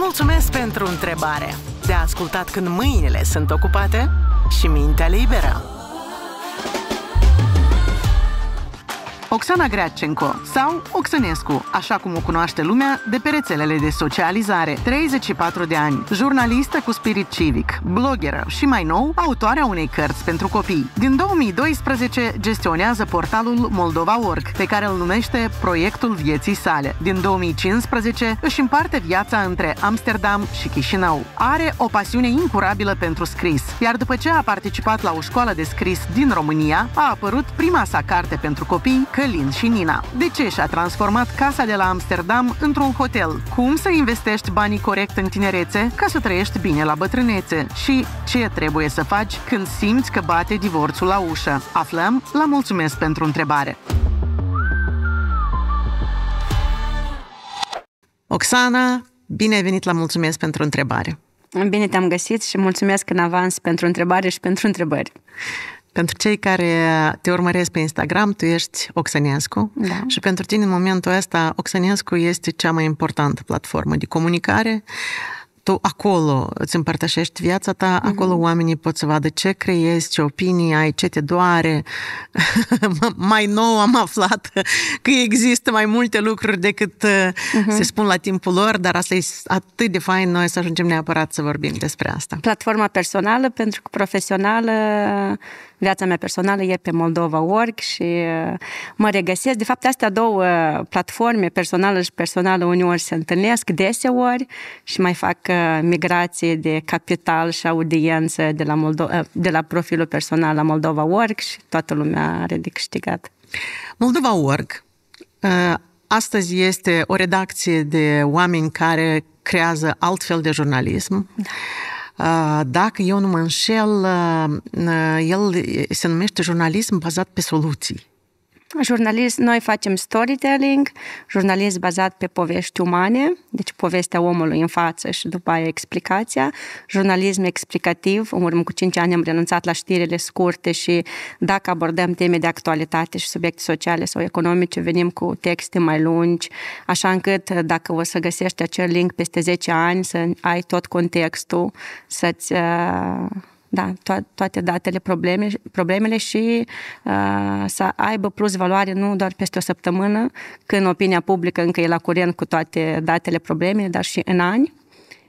Mulțumesc pentru întrebare! De ascultat când mâinile sunt ocupate și mintea liberă. Oxana Greatcenco sau Oxănescu, așa cum o cunoaște lumea de pe rețelele de socializare. 34 de ani, jurnalistă cu spirit civic, bloggeră și mai nou, autoarea unei cărți pentru copii. Din 2012 gestionează portalul Moldova.org, pe care îl numește Proiectul Vieții sale. Din 2015 își împarte viața între Amsterdam și Chișinău. Are o pasiune incurabilă pentru scris, iar după ce a participat la o școală de scris din România, a apărut prima sa carte pentru copii, Călin și Nina. De ce și-a transformat casa de la Amsterdam într-un hotel? Cum să investești banii corect în tinerețe ca să trăiești bine la bătrânețe? Și ce trebuie să faci când simți că bate divorțul la ușă? Aflăm la Mulțumesc pentru întrebare! Oxana, bine ai venit la Mulțumesc pentru întrebare! Bine te-am găsit și mulțumesc în avans pentru întrebare și pentru întrebări. Pentru cei care te urmăresc pe Instagram, tu ești Oxănescu da. și pentru tine în momentul ăsta Oxănescu este cea mai importantă platformă de comunicare. Tu acolo îți împărtășești viața ta, mm-hmm. acolo oamenii pot să vadă ce creezi, ce opinii ai, ce te doare. mai nou am aflat că există mai multe lucruri decât mm-hmm. se spun la timpul lor, dar asta e atât de fain noi să ajungem neapărat să vorbim despre asta. Platforma personală pentru că profesională viața mea personală e pe Moldova Work și uh, mă regăsesc. De fapt, astea două platforme, personală și personală, uneori se întâlnesc deseori și mai fac uh, migrație de capital și audiență de la, Moldo- uh, de la profilul personal la Moldova Work și toată lumea are de câștigat. Moldova Work astăzi este o redacție de oameni care creează altfel de jurnalism. Da dacă eu nu mă înșel, el se numește jurnalism bazat pe soluții jurnalist, noi facem storytelling, jurnalist bazat pe povești umane, deci povestea omului în față și după aia explicația, jurnalism explicativ, în urmă cu 5 ani am renunțat la știrile scurte și dacă abordăm teme de actualitate și subiecte sociale sau economice, venim cu texte mai lungi, așa încât dacă o să găsești acel link peste 10 ani, să ai tot contextul, să-ți uh, da, to- toate datele, probleme, problemele și uh, să aibă plus valoare nu doar peste o săptămână, când opinia publică încă e la curent cu toate datele, problemele, dar și în ani.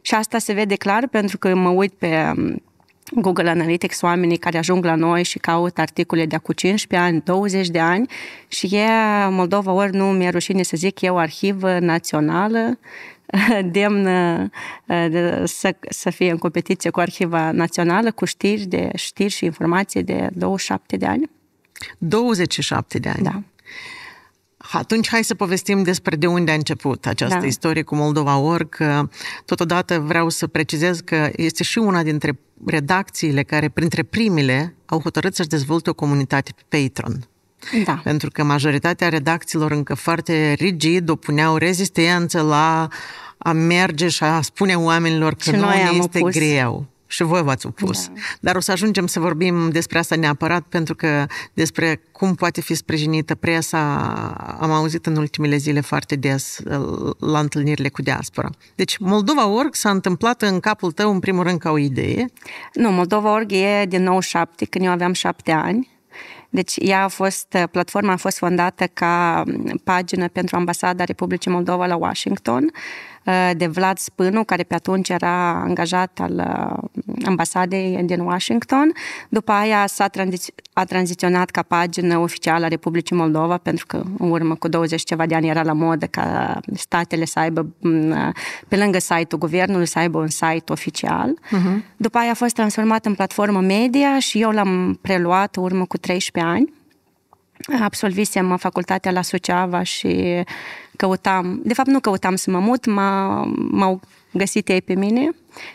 Și asta se vede clar pentru că mă uit pe um, Google Analytics oamenii care ajung la noi și caut articole de acum 15 ani, 20 de ani și e Moldova ori nu mi-e rușine să zic e o arhivă națională demnă uh, să, să fie în competiție cu Arhiva Națională, cu știri, de, știri și informații de 27 de ani. 27 de ani? Da. Atunci hai să povestim despre de unde a început această da. istorie cu Moldova Org. Uh, totodată vreau să precizez că este și una dintre redacțiile care, printre primile, au hotărât să-și dezvolte o comunitate pe Patreon. Da. Pentru că majoritatea redacțiilor încă foarte rigid opuneau rezistență la a merge și a spune oamenilor că nu este opus. greu și voi v-ați opus. Da. Dar o să ajungem să vorbim despre asta neapărat, pentru că despre cum poate fi sprijinită presa am auzit în ultimele zile foarte des uh, la întâlnirile cu diaspora. Deci Moldova Org s-a întâmplat în capul tău, în primul rând, ca o idee? Nu, Moldova Org e din nou șapte, când eu aveam șapte ani deci ea a fost, uh, platforma a fost fondată ca mm, pagină pentru Ambasada Republicii Moldova la Washington Uh, de Vlad Spânu, care pe atunci era angajat al uh, ambasadei din Washington. După aia s-a tranzi- a tranziționat ca pagină oficială a Republicii Moldova, pentru că în urmă cu 20 ceva de ani era la modă ca statele să aibă, mm, uh, pe lângă site-ul guvernului, să aibă un site oficial. Uh-huh. După aia a fost transformat în platformă media și eu l-am preluat urmă cu 13 ani absolvisem facultatea la Suceava și căutam, de fapt nu căutam să mă mut, m-a, m-au găsit ei pe mine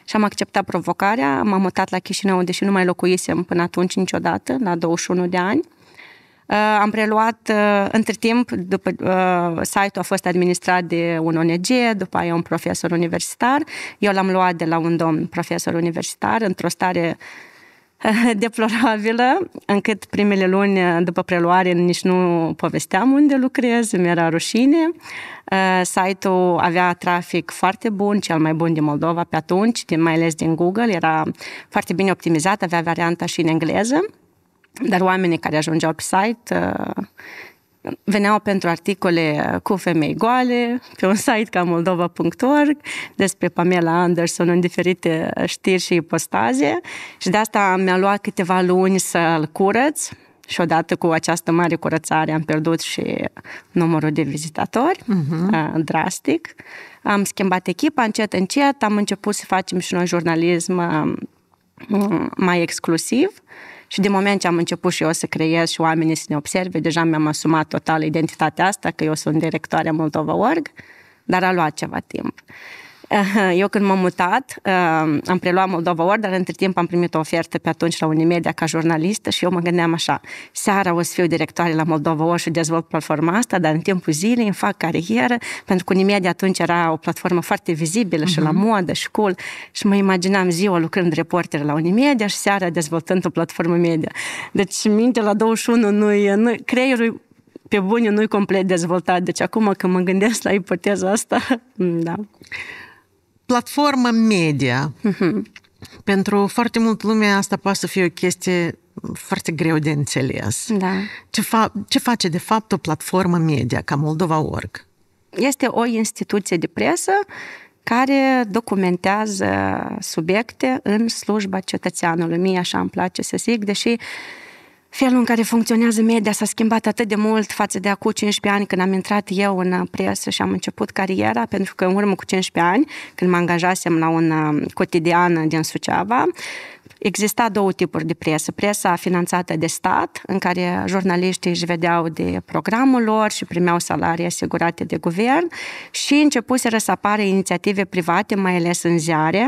și am acceptat provocarea, m-am mutat la Chișinău, deși nu mai locuisem până atunci niciodată, la 21 de ani. Uh, am preluat, uh, între timp, după, uh, site-ul a fost administrat de un ONG, după aia un profesor universitar. Eu l-am luat de la un domn profesor universitar, într-o stare uh, deplorabilă, încât primele luni după preluare nici nu povesteam unde lucrez, mi era rușine. Uh, site-ul avea trafic foarte bun, cel mai bun din Moldova pe atunci, mai ales din Google, era foarte bine optimizat, avea varianta și în engleză, dar oamenii care ajungeau pe site uh, veneau pentru articole cu femei goale pe un site ca moldova.org despre Pamela Anderson în diferite știri și postaze. și de asta mi-a luat câteva luni să-l curăț și odată cu această mare curățare am pierdut și numărul de vizitatori uh-huh. drastic. Am schimbat echipa încet, încet, am început să facem și noi jurnalism uh, mai exclusiv. Uh, și din moment ce am început și eu să creez și oamenii să ne observe, deja mi-am asumat total identitatea asta, că eu sunt directoarea Org, dar a luat ceva timp. Eu când m-am mutat, am preluat Moldova World, dar între timp am primit o ofertă pe atunci la Unimedia ca jurnalistă și eu mă gândeam așa, seara o să fiu directoare la Moldova World și dezvolt platforma asta, dar în timpul zilei îmi fac carieră, pentru că Unimedia atunci era o platformă foarte vizibilă și la mhm. modă și cool și mă imaginam ziua lucrând reporter la Unimedia și seara dezvoltând o platformă media. Deci minte la 21 nu-i, nu, creierul pe bune nu-i complet dezvoltat. Deci acum când mă gândesc la ipoteza asta, da platformă media. Mm-hmm. Pentru foarte mult lume asta poate să fie o chestie foarte greu de înțeles. Da. Ce, fa- ce face de fapt o platformă media ca Moldova.org? Este o instituție de presă care documentează subiecte în slujba cetățeanului. Mie așa îmi place să zic, deși uh, felul în care funcționează media s-a schimbat atât de mult față de acum 15 ani când am intrat eu în uh, presă și am început cariera, pentru că în urmă cu 15 ani, când mă angajasem la un uh, cotidian din Suceava, exista două tipuri de presă. Presa finanțată de stat, în care jurnaliștii își vedeau de programul lor și primeau salarii asigurate de guvern și începuseră să apară inițiative private, mai ales în ziare,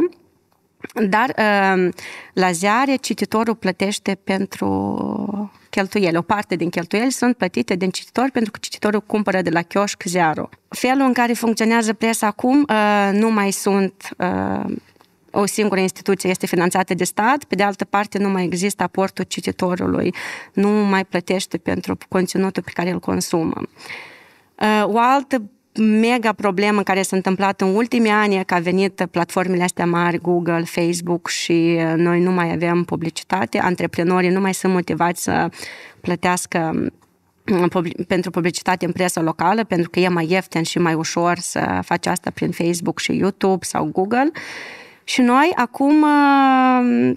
dar ehm, la ziare cititorul plătește pentru cheltuieli. O parte din cheltuieli sunt plătite din cititor pentru că cititorul cumpără de la chioșc ziarul. Felul în care funcționează presa acum ehm, nu mai sunt ehm, o singură instituție este finanțată de stat, pe de altă parte nu mai există aportul cititorului, nu mai plătește pentru conținutul pe care îl consumă. O altă mega problemă care s-a întâmplat în ultimii ani e că a venit platformele astea mari, Google, Facebook și uh, noi nu mai avem publicitate, antreprenorii nu mai sunt motivați să plătească uh, pentru publicitate în presă locală, pentru că e mai ieftin și mai ușor să faci asta prin Facebook și YouTube sau Google. Și noi acum uh,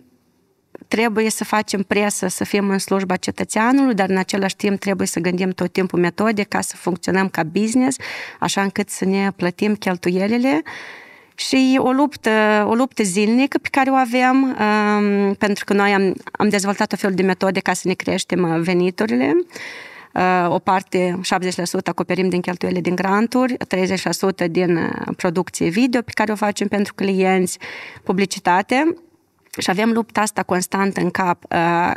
trebuie să facem presă, să fim în slujba cetățeanului, dar în același timp trebuie să gândim tot timpul metode ca să funcționăm ca business, așa încât să ne plătim cheltuielile și o luptă, o luptă zilnică pe care o avem, um, pentru că noi am, am dezvoltat o fel de metode ca să ne creștem uh, veniturile. Uh, o parte, 70% acoperim din cheltuielile din granturi, 30% din uh, producție video pe care o facem pentru clienți, publicitate și avem lupta asta constant în cap, uh,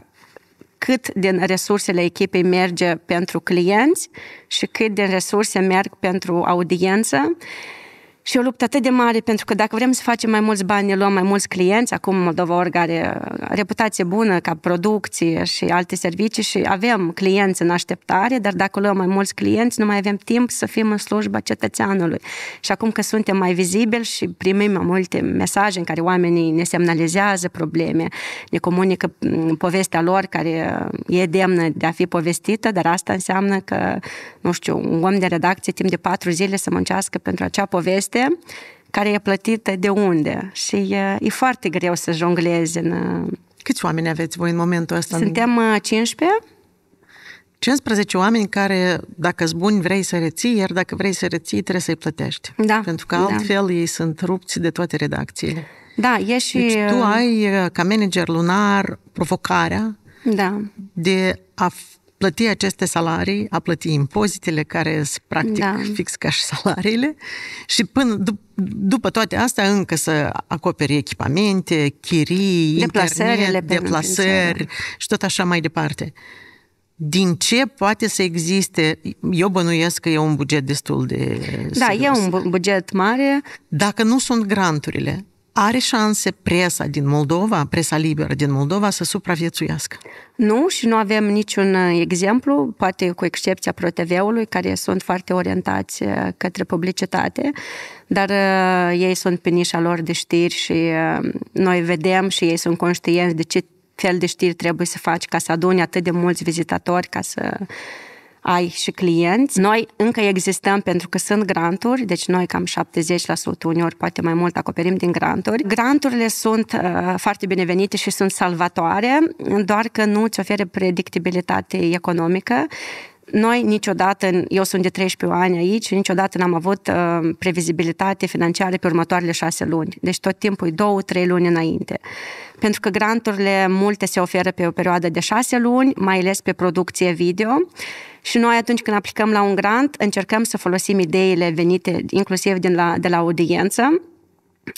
cât din resursele echipei merge pentru clienți și cât din resurse merg pentru audiență. Și o luptă atât de mare, pentru că dacă vrem să facem mai mulți bani, ne luăm mai mulți clienți. Acum Moldova Org are reputație bună ca producție și alte servicii și avem clienți în așteptare, dar dacă luăm mai mulți clienți, nu mai avem timp să fim în slujba cetățeanului. Și acum că suntem mai vizibili și primim mai multe mesaje în care oamenii ne semnalizează probleme, ne comunică mm, povestea lor care e demnă de a fi povestită, dar asta înseamnă că, nu știu, un om de redacție timp de patru zile să muncească pentru acea poveste este care e plătită de unde și e, e foarte greu să jonglezi în... Uh, Câți oameni aveți voi în momentul ăsta? Suntem 15. Uh, 15 oameni care, dacă sunt buni, vrei să reții, iar dacă vrei să reții, trebuie să-i plătești. Da. Pentru că da. altfel da. ei sunt rupți de toate redacțiile. Da, e și... Deci tu uh, ai, ca manager lunar, provocarea da. de a plăti aceste salarii, a plăti impozitele care sunt practic da. fix ca și salariile și până dup- după toate astea încă să acoperi echipamente, chirii, internet, deplasări și tot așa mai departe. Din ce poate să existe? Eu bănuiesc că e un buget destul de. Da, serios. e un buget mare. Dacă nu sunt granturile, are șanse presa din Moldova, presa liberă din Moldova să supraviețuiască? Nu, și nu avem niciun uh, exemplu, poate cu excepția ProTV-ului, care sunt foarte orientați uh, către publicitate, dar uh, ei sunt pe nișa lor de știri și uh, noi vedem și ei sunt conștienți de ce fel de știri trebuie să faci ca să aduni atât de mulți vizitatori, ca să uh, ai și clienți. Noi încă existăm pentru că sunt granturi, deci noi cam 70% uneori, poate mai mult, acoperim din granturi. Granturile sunt uh, foarte binevenite și sunt salvatoare, doar că nu îți oferă predictibilitate economică, noi niciodată, eu sunt de 13 ani aici, niciodată n-am avut uh, previzibilitate financiară pe următoarele șase luni. Deci tot timpul e două, trei luni înainte. Pentru că granturile multe se oferă pe o perioadă de șase luni, mai ales pe producție video. Și noi atunci când aplicăm la un grant, încercăm să folosim ideile venite inclusiv din la, de la audiență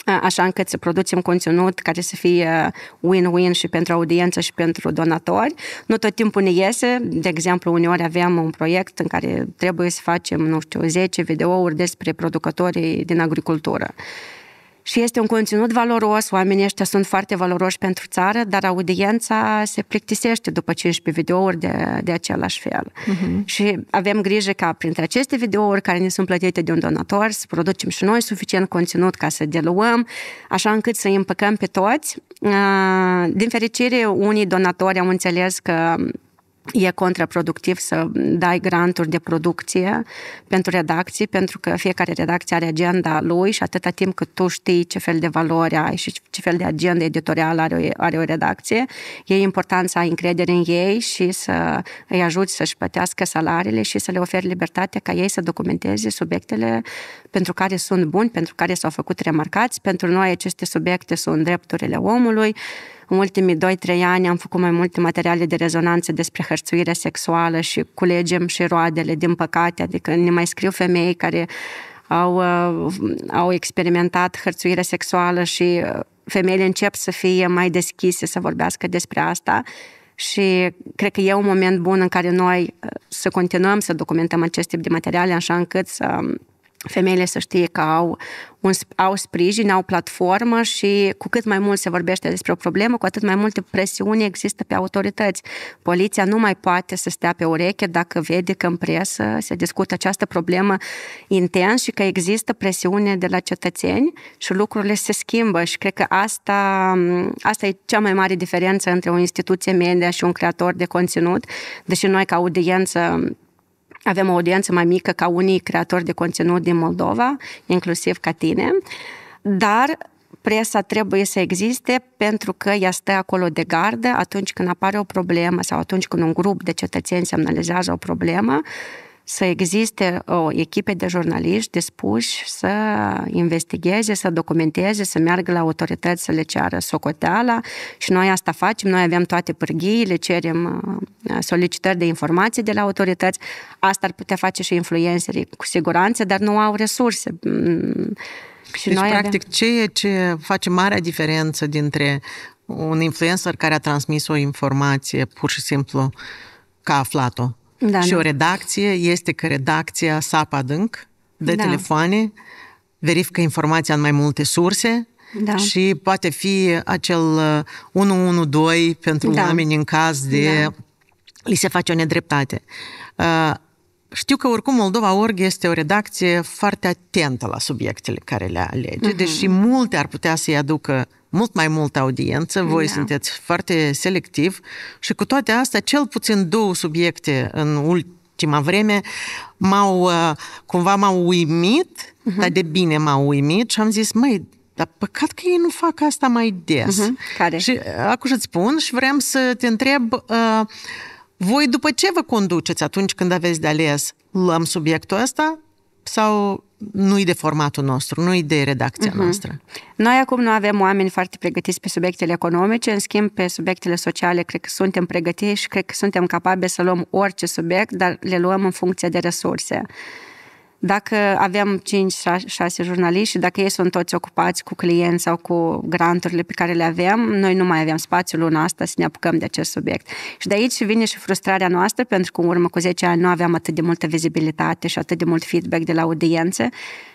așa încât să producem conținut care să fie uh, win-win și pentru audiență și pentru donatori. Nu tot timpul ne iese, de exemplu, uneori avem un proiect în care trebuie să facem, nu știu, 10 videouri despre producătorii din agricultură și este un conținut valoros, oamenii ăștia sunt foarte valoroși pentru țară, dar audiența se plictisește după 15 videouri de, de același fel. Uh-huh. Și avem grijă ca printre aceste videouri care ne sunt plătite de un donator să producem și noi suficient conținut ca să deluăm, așa încât să îi împăcăm pe toți. Ah, din fericire, unii donatori au înțeles că e contraproductiv să dai granturi de producție pentru redacții, pentru că fiecare redacție are agenda lui și atâta timp cât tu știi ce fel de valoare ai și ce fel de agenda editorială are o, are o redacție, e important să ai încredere în ei și să îi ajuți să-și plătească salariile și să le oferi libertatea ca ei să documenteze subiectele pentru care sunt buni, pentru care s-au făcut remarcați. Pentru noi aceste subiecte sunt drepturile omului, în ultimii 2-3 ani am făcut mai multe materiale de rezonanță despre hărțuire sexuală și culegem și roadele, din păcate, adică ne mai scriu femei care au, uh, au experimentat hărțuire sexuală și uh, femeile încep să fie mai deschise să vorbească despre asta și cred că e un moment bun în care noi uh, să continuăm să documentăm acest tip de materiale așa încât să um, femeile să știe că au, un, au sprijin, au platformă și cu cât mai mult se vorbește despre o problemă, cu atât mai multe presiuni există pe autorități. Poliția nu mai poate să stea pe ureche dacă vede că în presă se discută această problemă intens și că există presiune de la cetățeni și lucrurile se schimbă și cred că asta, asta e cea mai mare diferență între o instituție media și un creator de conținut, deși noi ca audiență avem o audiență mai mică ca unii creatori de conținut din Moldova, inclusiv ca tine, dar presa trebuie să existe pentru că ea stă acolo de gardă atunci când apare o problemă sau atunci când un grup de cetățeni semnalizează o problemă să existe o echipe de jurnaliști dispuși să investigheze, să documenteze, să meargă la autorități să le ceară socoteala și noi asta facem, noi avem toate pârghiile, cerem uh, solicitări de informații de la autorități, asta ar putea face și influencerii cu siguranță, dar nu au resurse. Mm. Și deci, noi practic, avem... ceea ce face marea diferență dintre un influencer care a transmis o informație pur și simplu ca aflat-o da, și da. o redacție este că redacția sap adânc de da. telefoane, verifică informația în mai multe surse, da. și poate fi acel 112 uh, pentru da. oameni în caz de da. li se face o nedreptate. Uh, știu că oricum Moldova Org este o redacție foarte atentă la subiectele care le alege, uh-huh. deși multe ar putea să-i aducă mult mai multă audiență, voi da. sunteți foarte selectiv și cu toate astea, cel puțin două subiecte în ultima vreme m-au, uh, cumva m-au uimit, uh-huh. dar de bine m-au uimit și am zis, măi, dar păcat că ei nu fac asta mai des. Uh-huh. Care? Și uh, acum îți spun și vreau să te întreb, uh, voi după ce vă conduceți atunci când aveți de ales? Luăm subiectul ăsta, sau nu-i de formatul nostru, nu-i de redacția uh-huh. noastră. Noi acum nu avem oameni foarte pregătiți pe subiectele economice, în schimb pe subiectele sociale cred că suntem pregătiți și cred că suntem capabili să luăm orice subiect, dar le luăm în funcție de resurse. Dacă aveam 5-6 jurnaliști și dacă ei sunt toți ocupați cu clienți sau cu granturile pe care le aveam, noi nu mai aveam spațiu luna asta să ne apucăm de acest subiect. Și de aici vine și frustrarea noastră, pentru că în urmă cu 10 ani nu aveam atât de multă vizibilitate și atât de mult feedback de la audiențe.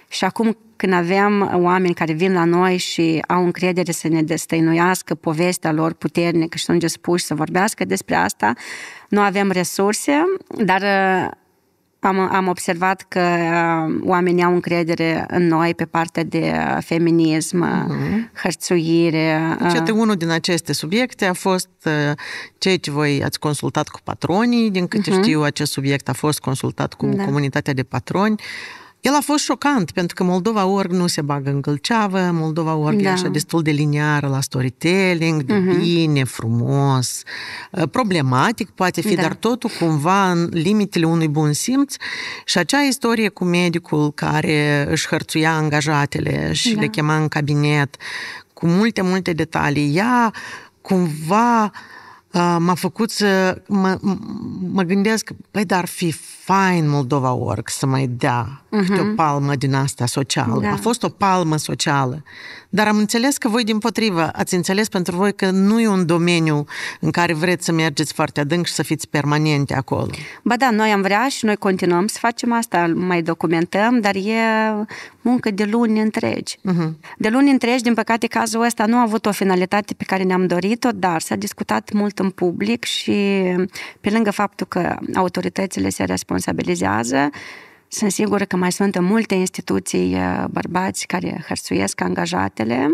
Și acum când avem oameni care vin la noi și au încredere să ne destăinuiască povestea lor puternică și sunt dispuși să vorbească despre asta, nu avem resurse, dar am, am observat că uh, oamenii au încredere în noi pe partea de uh, feminism, uh-huh. hărțuire. Deci, unul din aceste subiecte a fost cei ce voi ați consultat cu patronii. Din câte uh-huh. știu, acest subiect a fost consultat cu da. comunitatea de patroni. Uh, el a fost șocant, pentru că Moldova org nu se bagă în gâlceavă, Moldova org da. e așa destul de liniară la storytelling, de uh-huh. bine, frumos, ă, problematic poate fi, da. dar totul cumva în limitele unui bun simț. Și acea istorie cu medicul care își hărțuia angajatele și da. le chema în cabinet, cu multe, multe detalii, ea cumva uh, Ah, m-a făcut să mă, mă gândesc, păi dar ar fi fain Moldova Org să mai dea uh-huh. câte mhm. o palmă din asta socială. Da. A fost o palmă socială, dar am înțeles că voi, din potrivă, ați înțeles pentru voi că nu e un domeniu în care vreți să mergeți foarte adânc și să fiți permanente acolo. Ba da, noi am vrea și noi continuăm să facem asta, mai documentăm, dar e muncă de luni întregi. Uh-huh. De luni întregi, din păcate, cazul ăsta nu a avut o finalitate pe care ne-am dorit-o, dar s-a discutat mult în public și pe lângă faptul că autoritățile se responsabilizează, sunt sigură că mai sunt multe instituții uh, bărbați care hărțuiesc angajatele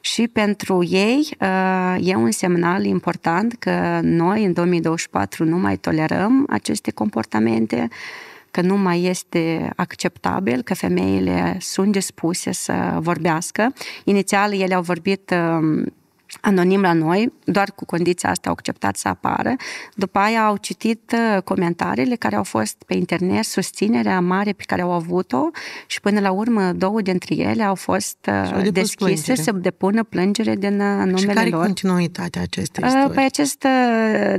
și pentru ei uh, e un semnal important că noi în 2024 nu mai tolerăm aceste comportamente, că nu mai este acceptabil că femeile sunt dispuse să vorbească. Inițial ele au vorbit uh, anonim la noi, doar cu condiția asta au acceptat să apară. După aia au citit uh, comentariile care au fost pe internet, susținerea mare pe care au avut-o și până la urmă două dintre ele au fost uh, au deschise plângere. să depună plângere din uh, numele și care lor. continuitatea acestei păi istorii? Păi acest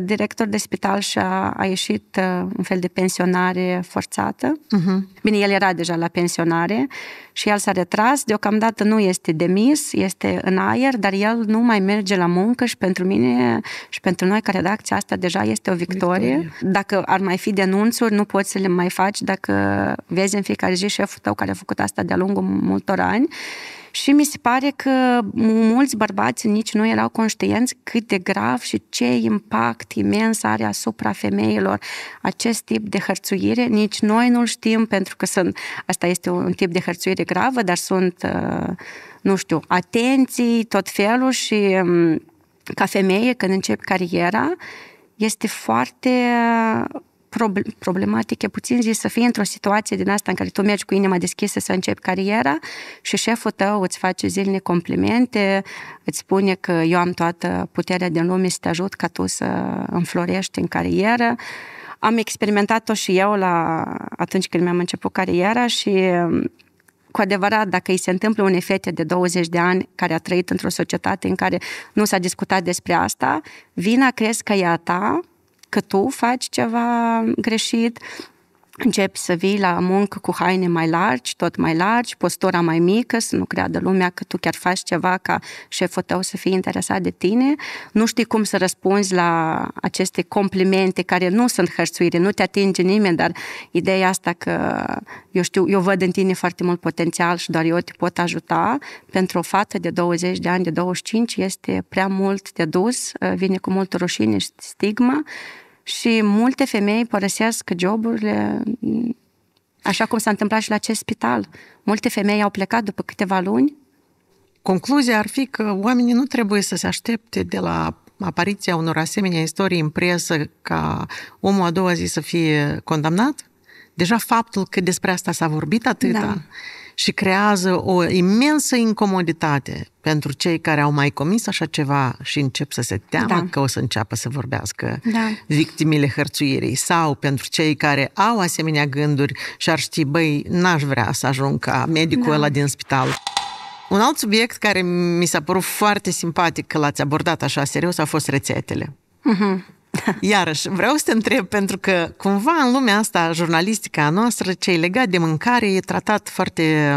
director de spital și-a a ieșit un fel de pensionare forțată. Uh-huh. Bine, el era deja la pensionare și el s-a retras. Deocamdată nu este demis, este în aer, dar el nu mai merge la muncă și pentru mine și pentru noi ca redacție asta deja este o victorie. victorie. Dacă ar mai fi denunțuri, nu poți să le mai faci dacă vezi în fiecare zi șeful tău care a făcut asta de-a lungul multor ani. Și mi se pare că mulți bărbați nici nu erau conștienți cât de grav și ce impact imens are asupra femeilor acest tip de hărțuire. Nici noi nu-l știm pentru că sunt, asta este un tip de hărțuire gravă, dar sunt uh, nu știu, atenții, tot felul și mm, ca femeie, când încep cariera, este foarte problematică, puțin zis, să fii într-o situație din asta în care tu mergi cu inima deschisă să începi cariera și șeful tău îți face zilne complimente, îți spune că eu am toată puterea din lume să te ajut ca tu să înflorești în carieră. Am experimentat-o și eu la atunci când mi-am început cariera și mm, cu adevărat, dacă îi se întâmplă unei fete de 20 de ani care a trăit într-o societate în care nu s-a discutat despre asta, vina crezi că e a ta, că tu faci ceva greșit, începi să vii la muncă cu haine mai largi, tot mai largi, postura mai mică, să nu creadă lumea că tu chiar faci ceva ca șeful tău să fie interesat de tine. Nu știi cum să răspunzi la aceste complimente care nu sunt hărțuire, nu te atinge nimeni, dar ideea asta că eu știu, eu văd în tine foarte mult potențial și doar eu te pot ajuta, pentru o fată de 20 de ani, de 25, este prea mult de dus, vine cu multă rușine și stigmă și multe femei părăsesc joburile așa cum s-a întâmplat și la acest spital. Multe femei au plecat după câteva luni. Concluzia ar fi că oamenii nu trebuie să se aștepte de la apariția unor asemenea istorii în presă ca omul a doua zi să fie condamnat. Deja faptul că despre asta s-a vorbit atâta, da și creează o imensă incomoditate pentru cei care au mai comis așa ceva și încep să se teamă da. că o să înceapă să vorbească da. victimile hărțuirii sau pentru cei care au asemenea gânduri și ar ști, băi, n-aș vrea să ajung ca medicul da. ăla din spital. Un alt subiect care mi s-a părut foarte simpatic că l-ați abordat așa serios a fost rețetele. Uh-huh. Iarăși, vreau să te întreb, pentru că cumva în lumea asta jurnalistica noastră, ce legat de mâncare e tratat foarte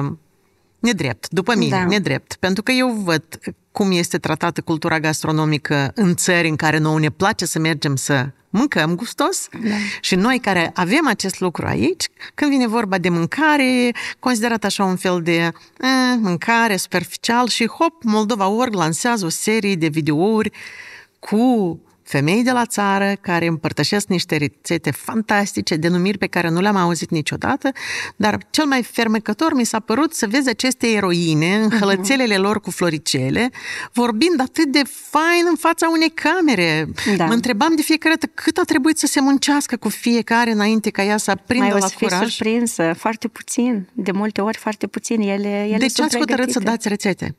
nedrept, după mine, da. nedrept. Pentru că eu văd cum este tratată cultura gastronomică în țări în care nouă ne place să mergem să mâncăm gustos da. și noi care avem acest lucru aici, când vine vorba de mâncare, considerat așa un fel de e, eh, mâncare superficial și hop, Moldova Org lansează o serie de videouri cu femei de la țară care împărtășesc niște rețete fantastice, denumiri pe care nu le-am auzit niciodată, dar cel mai fermecător mi s-a părut să vezi aceste eroine în hălățelele lor cu floricele, vorbind atât de fain în fața unei camere. Da. Mă întrebam de fiecare dată cât a trebuit să se muncească cu fiecare înainte ca ea să aprindă mai la să curaj. Mai surprinsă, foarte puțin, de multe ori foarte puțin. Ele, ele de ce ați hotărât să dați rețete?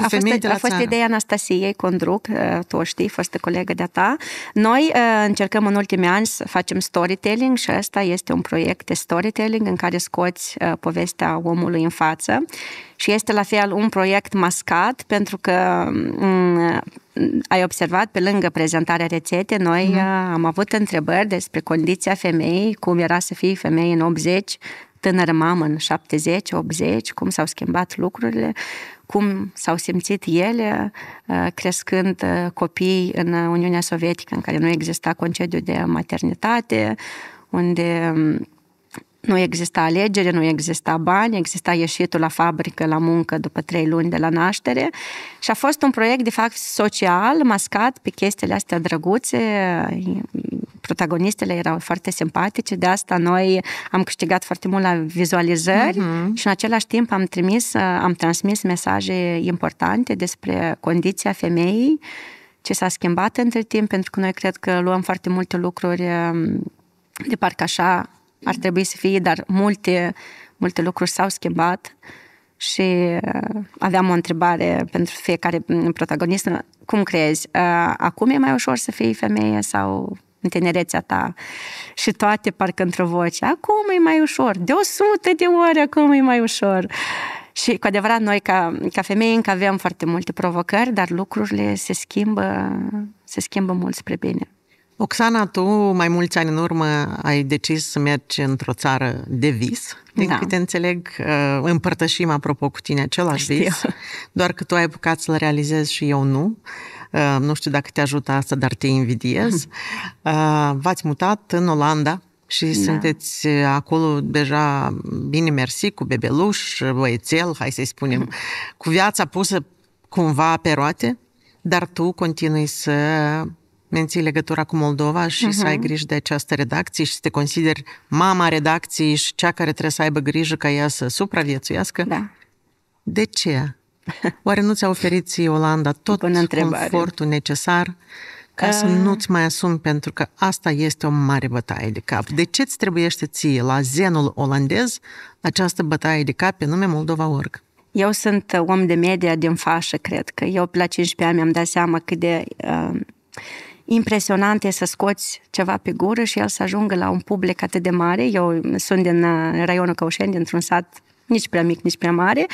a fost, a fost ideea Anastasiei Condruc, uh, tu o știi, fostă colegă de-a ta. Noi uh, încercăm în ultimii ani să facem storytelling și ăsta este un proiect de storytelling în care scoți uh, povestea omului în față și este la fel un proiect mascat pentru că mm, ai observat, pe lângă prezentarea rețetei, noi mm. am avut întrebări despre condiția femeii, cum era să fii femeie în 80, tânără mamă în 70, 80, cum s-au schimbat lucrurile, cum s-au simțit ele uh, crescând uh, copii în Uniunea Sovietică, în care nu exista concediu de maternitate, unde um, nu exista alegere, nu exista bani, exista ieșitul la fabrică, la muncă după trei luni de la naștere și a fost un proiect, de fapt, social, mascat pe chestiile astea drăguțe. Protagonistele erau foarte simpatice, de asta noi am câștigat foarte mult la vizualizări uh-huh. și în același timp am trimis, am transmis mesaje importante despre condiția femeii, ce s-a schimbat între timp, pentru că noi cred că luăm foarte multe lucruri de parcă așa ar trebui să fie, dar multe, multe lucruri s-au schimbat și uh, aveam o întrebare pentru fiecare protagonist. Cum crezi? Uh, acum e mai ușor să fii femeie sau în tinerețea ta? Și toate parcă într-o voce. Acum e mai ușor. De o sută de ori acum e mai ușor. Și cu adevărat noi ca, ca femei încă avem foarte multe provocări, dar lucrurile se schimbă, se schimbă mult spre bine. Oxana, tu mai mulți ani în urmă ai decis să mergi într-o țară de vis, din da. câte înțeleg, uh, împărtășim apropo cu tine același Știu. vis, doar că tu ai apucat să-l realizezi și eu nu. Uh, nu știu dacă te ajută asta, dar te invidiez. Uh, v-ați mutat în Olanda, și da. sunteți acolo deja bine mersi cu bebeluș, băiețel, hai să-i spunem, cu viața pusă cumva pe roate, dar tu continui să menții legătura cu Moldova și uh-huh. să ai mhm. grijă de această redacție și să te consideri mama redacției și cea care trebuie să aibă grijă ca ea să supraviețuiască. Da. De ce? Oare nu ți-a oferit ție Olanda tot confortul necesar ca uh... să nu-ți mai asumi, pentru că asta este o mare bătaie de cap. De ce îți trebuiește ție, la zenul olandez, această bătaie de cap pe nume Moldova Org? Eu sunt om de media din fașă, cred că. Eu pe la 15 ani mi-am dat seama cât de... Uh impresionant e să scoți ceva pe gură și el să ajungă la un public atât de mare. Eu sunt din uh, raionul Căușeni, dintr-un sat nici prea mic, nici prea mare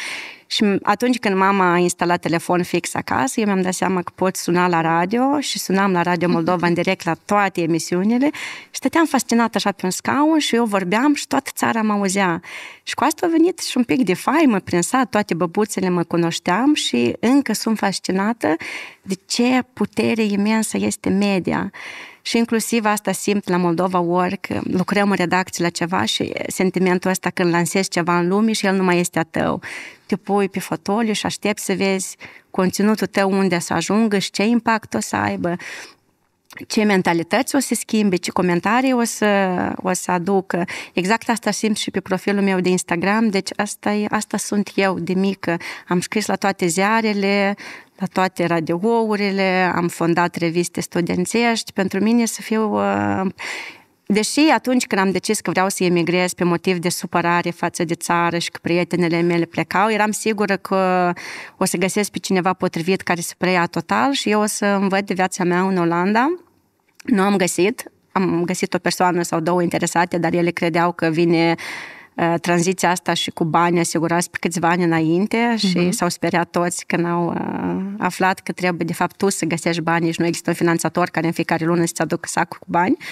și atunci când mama a instalat telefon fix acasă, eu mi-am dat seama că pot suna la radio și sunam la Radio Moldova în direct la toate emisiunile și stăteam fascinată așa pe un scaun și eu vorbeam și toată țara mă auzea. Și cu asta a venit și un pic de faimă prin sat, toate băbuțele mă cunoșteam și încă sunt fascinată de ce putere imensă este media. Și inclusiv asta simt la Moldova Work, lucrăm în redacție la ceva și sentimentul ăsta când lansezi ceva în lume și el nu mai este a tău te pui pe fotoliu și aștepți să vezi conținutul tău unde să ajungă și ce impact o să aibă ce mentalități o să schimbe, ce comentarii o să, o să aducă. Exact asta simt și pe profilul meu de Instagram, deci asta, e, asta sunt eu de mică. Am scris la toate ziarele, la toate radiourile, am fondat reviste studențești. Pentru mine să fiu uh, Deși atunci când am decis că vreau să emigrez pe motiv de supărare față de țară și că prietenele mele plecau, eram sigură că o să găsesc pe cineva potrivit care să preia total și eu o să învăț de viața mea în Olanda. Nu am găsit, am găsit o persoană sau două interesate, dar ele credeau că vine uh, tranziția asta și cu bani asigurați pe câțiva ani înainte și uh-huh. s-au speriat toți când au uh, aflat că trebuie de fapt tu să găsești bani și nu există un finanțator care în fiecare lună să-ți aducă sacul cu bani. Uh,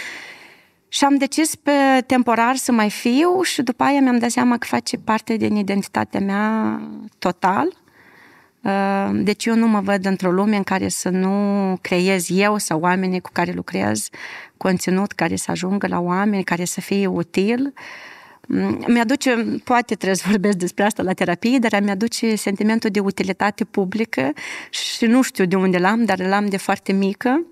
și am decis pe temporar să mai fiu și după aia mi-am dat seama că face parte din identitatea mea total. Uh, deci eu nu mă văd într-o lume în care să nu creez eu sau oamenii cu care lucrez conținut care să ajungă la oameni, care să fie util. Mm, mi-aduce, poate trebuie să vorbesc despre asta la terapie, dar mi-aduce sentimentul de utilitate publică și nu știu de unde l-am, dar l-am de foarte mică.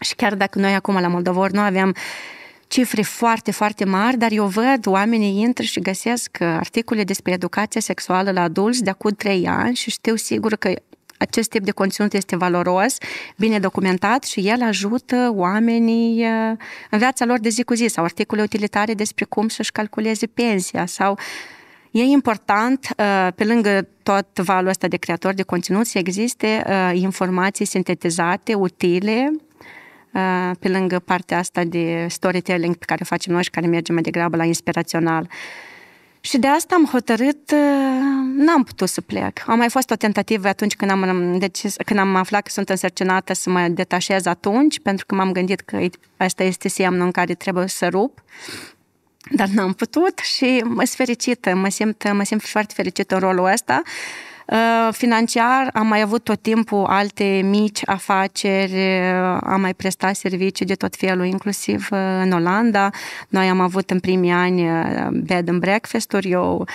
Și chiar dacă noi acum la Moldovor nu avem uh, cifre foarte, foarte mari, dar eu văd oamenii intră și găsesc articole despre educația sexuală la adulți de acum trei ani și știu sigur că acest tip de conținut este valoros, bine documentat și el ajută oamenii uh, în viața lor de zi cu zi sau articole utilitare despre cum să-și calculeze pensia sau E important, uh, pe lângă tot valul ăsta de creator de conținut, să existe uh, informații sintetizate, utile, Ah, pe lângă partea asta de storytelling pe care o facem noi și care merge mai degrabă la inspirațional. Și de asta am hotărât, ah, n-am putut să plec. Am mai fost o tentativă atunci când am, decis, când am aflat că sunt însărcinată să mă detașez atunci, pentru că m-am gândit că asta este semnul în care trebuie să rup dar n-am putut și mă sunt fericită, mă simt, mă simt foarte fericită în rolul ăsta. Uh, Uh, financiar am mai avut tot timpul alte mici afaceri, uh, am mai prestat servicii de tot felul, inclusiv uh, în Olanda. Noi am avut în primii ani bed and breakfast-uri, eu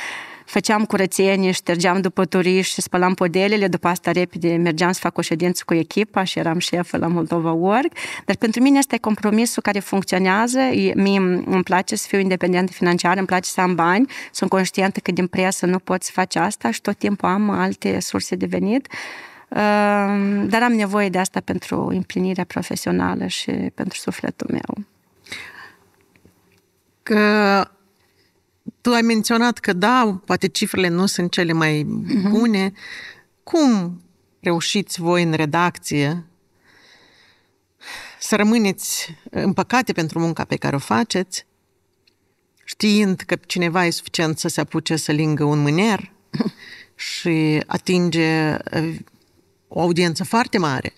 făceam curățenie, ștergeam după turiști și spălam podelele, după asta repede mergeam să fac o ședință cu echipa și eram șefă la Moldova Work. Dar pentru mine asta e compromisul care funcționează. Mie îmi place să fiu independent financiar, îmi place să am bani, sunt conștientă că din presă nu pot să fac asta și tot timpul am alte surse de venit ehm, dar am nevoie de asta pentru împlinirea profesională și pentru sufletul meu. Că tu ai menționat că da, poate cifrele nu sunt cele mai mhm. bune. Uh-huh. Cum reușiți voi în redacție să rămâneți împăcate pentru munca pe care o faceți, știind că cineva e suficient să se apuce să lingă un mâner și atinge uh, o audiență foarte mare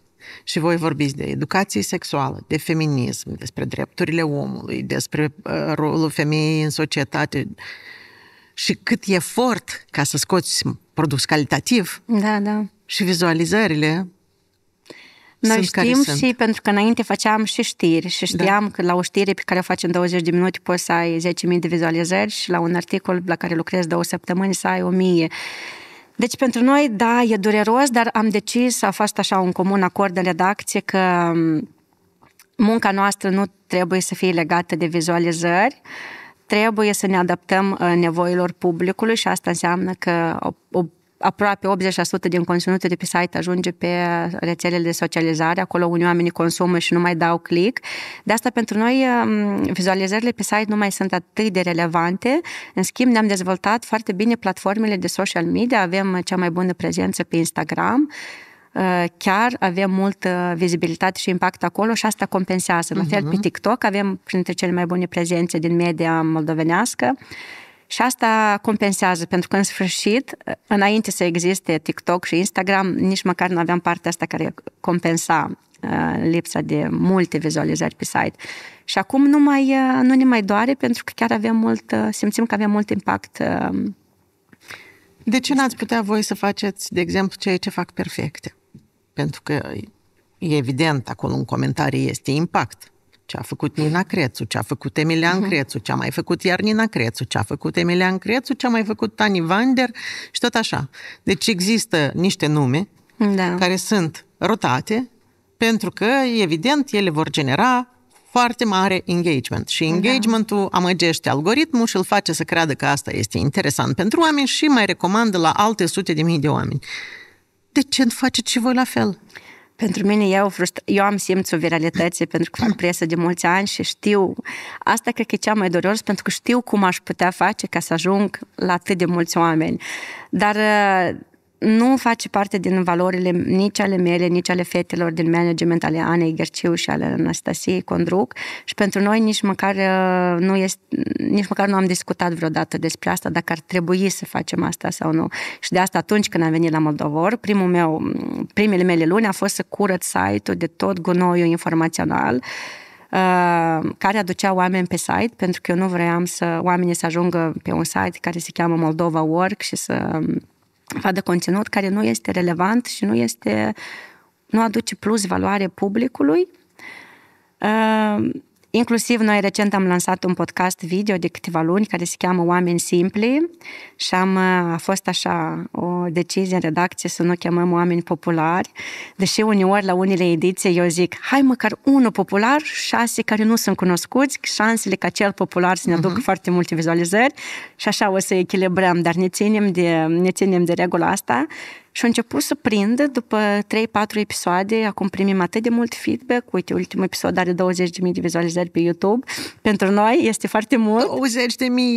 și voi vorbiți de educație sexuală, de feminism, despre drepturile omului, despre uh, rolul femeii în societate și cât efort ca să scoți produs calitativ. Da, da. Și vizualizările noi sunt știm și sunt. pentru că înainte făceam și știri și da. știam da. că la o știre pe care o facem 20 de minute poți să ai 10.000 de vizualizări și la un articol la care lucrezi două săptămâni să ai 1.000. Deci pentru noi, da, e dureros, dar am decis, a fost așa un comun acord în redacție că munca noastră nu trebuie să fie legată de vizualizări, trebuie să ne adaptăm uh, nevoilor publicului și asta înseamnă că o, o aproape 80% din conținutul de pe site ajunge pe rețelele de socializare, acolo unde oamenii consumă și nu mai dau click. De asta pentru noi um, vizualizările pe site nu mai sunt atât de relevante. În schimb, ne-am dezvoltat foarte bine platformele de social media, avem cea mai bună prezență pe Instagram, uh, chiar avem multă vizibilitate și impact acolo și asta compensează. La mhm. fel, pe TikTok avem printre cele mai bune prezențe din media moldovenească și asta compensează, pentru că în sfârșit, înainte să existe TikTok și Instagram, nici măcar nu aveam partea asta care compensa uh, lipsa de multe vizualizări pe site. Și acum nu, mai, uh, nu ne mai doare pentru că chiar avem mult, uh, simțim că avem mult impact. De ce n-ați putea voi să faceți, de exemplu, ceea ce fac perfecte? Pentru că e evident, acolo în comentarii este impact ce a făcut Nina Crețu, ce a făcut Emilian uh-huh. Crețu, ce a mai făcut iar Nina Crețu, ce a făcut Emilian Crețu, ce a mai făcut Tani Vander și tot așa. Deci există niște nume da. care sunt rotate pentru că, evident, ele vor genera foarte mare engagement și da. engagementul da. amăgește algoritmul și îl face să creadă că asta este interesant pentru oameni și mai recomandă la alte sute de mii de oameni. De ce nu faceți și voi la fel? pentru mine e o frustra- eu am simțit o viralitate, pentru că fac presă de mulți ani și știu, asta cred că e cea mai dureros pentru că știu cum aș putea face ca să ajung la atât de mulți oameni. Dar nu face parte din valorile nici ale mele, nici ale fetelor din management, ale Anei Gherciu și ale Anastasiei Condruc și pentru noi nici măcar uh, nu, este, nici măcar nu am discutat vreodată despre asta, dacă ar trebui să facem asta sau nu. Și de asta atunci când am venit la Moldovor, primul meu, primele mele luni a fost să curăț site-ul de tot gunoiul informațional uh, care aducea oameni pe site, pentru că eu nu vroiam să oamenii să ajungă pe un site care se cheamă Moldova Work și să um, vadă conținut care nu este relevant și nu este nu aduce plus valoare publicului. Uh, Inclusiv noi recent am lansat un podcast video de câteva luni care se cheamă Oameni Simpli și am, uh, a fost așa o decizie în redacție să nu chemăm oameni populari, deși uneori la unele ediții eu zic, hai măcar unul popular, șase care nu sunt cunoscuți, șansele ca cel popular să ne aducă uh-huh. foarte multe vizualizări și așa o să echilibrăm, dar ne ținem de, ne ținem de regula asta și a început să prindă după 3-4 episoade, acum primim atât de mult feedback, uite, ultimul episod are 20.000 de vizualizări pe YouTube, pentru noi este foarte mult. 20.000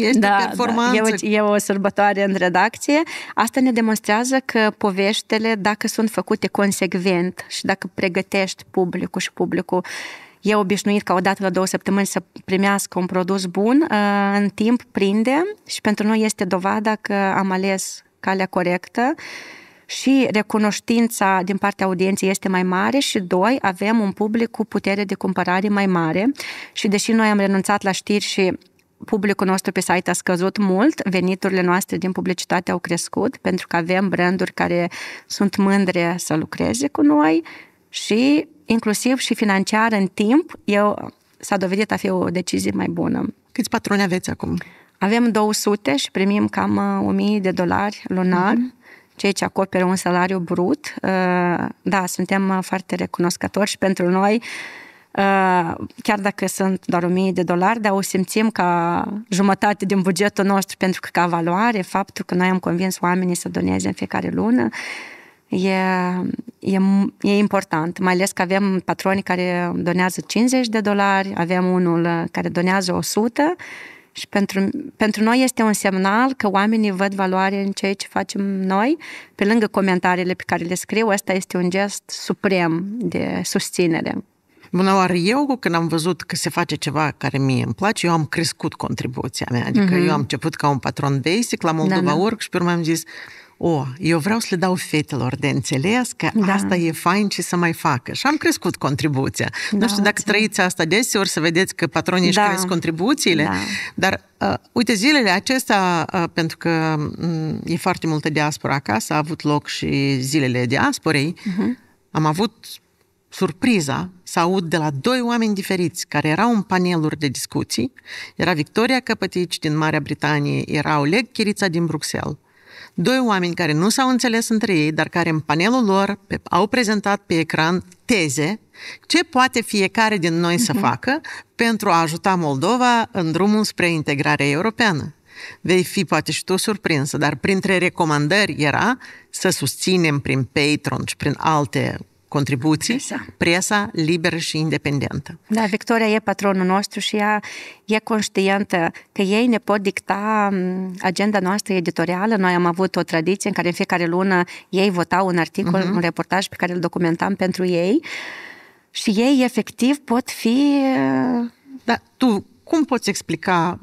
este da, da. performanță. Da. E, o, e o sărbătoare în redacție. Asta ne demonstrează că poveștele, dacă sunt făcute consecvent și dacă pregătești publicul și publicul e obișnuit ca o dată la două săptămâni să primească un produs bun, uh, în timp prinde și pentru noi este dovada că am ales calea corectă și recunoștința din partea audienței este mai mare și, doi, avem un public cu putere de cumpărare mai mare și, deși noi am renunțat la știri și publicul nostru pe site a scăzut mult, veniturile noastre din publicitate au crescut pentru că avem branduri care sunt mândre să lucreze cu noi și inclusiv și financiar în timp, eu s-a dovedit a fi o decizie mai bună. Câți patroni aveți acum? Avem 200 și primim cam 1000 uh, de dolari lunar. Mm-hmm ceea ce acoperă un salariu brut. Uh, da, suntem uh, foarte recunoscători și pentru noi, uh, chiar dacă sunt doar 1000 de dolari, dar o simțim ca jumătate din bugetul nostru pentru că ca valoare, faptul că noi am convins oamenii să doneze în fiecare lună, e, e, e important, mai ales că avem patroni care donează 50 de dolari, avem unul care donează 100 și pentru, pentru noi este un semnal că oamenii văd valoare în ceea ce facem noi, pe lângă comentariile pe care le scriu, ăsta este un gest suprem de susținere. Bună oară, eu când am văzut că se face ceva care mie îmi place, eu am crescut contribuția mea. Adică mm-hmm. eu am început ca un patron basic, la da, Moldova da, da. work și pe urmă am zis, o, oh, eu vreau să le dau fetelor de înțeles că da. asta e fain și să mai facă. Și am crescut contribuția. Da, nu știu dacă trăiți asta deseori, să vedeți că patronii da. își cresc contribuțiile, da. dar Uh, uite, zilele acestea, uh, pentru că um, e foarte multă diaspora acasă, a avut loc și zilele diasporei, uh-huh. am avut surpriza să aud de la doi oameni diferiți care erau în paneluri de discuții. Era Victoria Căpătici din Marea Britanie, era Oleg Chirița din Bruxelles. Doi oameni care nu s-au înțeles între ei, dar care în panelul lor pe, au prezentat pe ecran teze ce poate fiecare din noi uh-huh. să mhm. facă pentru a ajuta Moldova în drumul spre integrarea europeană. Vei fi poate și tu surprinsă, dar printre recomandări era să susținem prin Patreon și prin alte contribuții, presa, presa liberă și independentă. Da, Victoria e patronul nostru și ea e conștientă că ei ne pot dicta agenda noastră editorială. Noi am avut o tradiție în care în fiecare lună ei votau un articol, uh-huh. un reportaj pe care îl documentam pentru ei și ei efectiv pot fi da, tu cum poți explica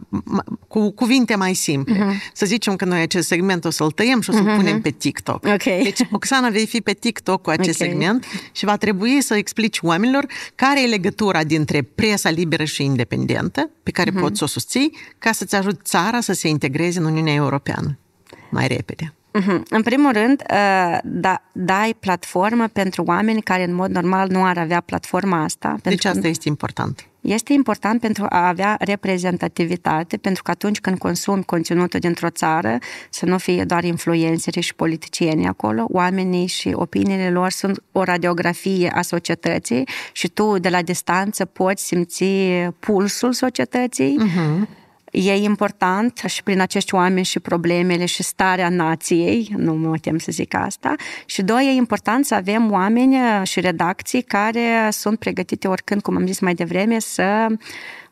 cu cuvinte mai simple? Uh-huh. Să zicem că noi acest segment o să-l tăiem și o să-l uh-huh. punem mhm. pe TikTok. Okay. Deci, Oxana, vei fi pe TikTok cu acest okay. segment și va trebui să explici oamenilor care e legătura dintre presa liberă și independentă, pe care uh-huh. poți să o susții, ca să-ți ajut țara să se integreze în Uniunea Europeană mai repede. Uh-huh. În primul rând, uh, da, dai platformă pentru oameni care în mod normal nu ar avea platforma asta. Deci asta că... este important. Este important pentru a avea reprezentativitate, pentru că atunci când consumi conținutul dintr-o țară, să nu fie doar influențări și politicieni acolo, oamenii și opiniile lor sunt o radiografie a societății și tu de la distanță poți simți pulsul societății. Uh-huh E important și prin acești oameni și problemele și starea nației, nu mă tem să zic asta. Și doi, e important să avem oameni uh, și redacții care sunt pregătite oricând, cum am zis mai devreme, să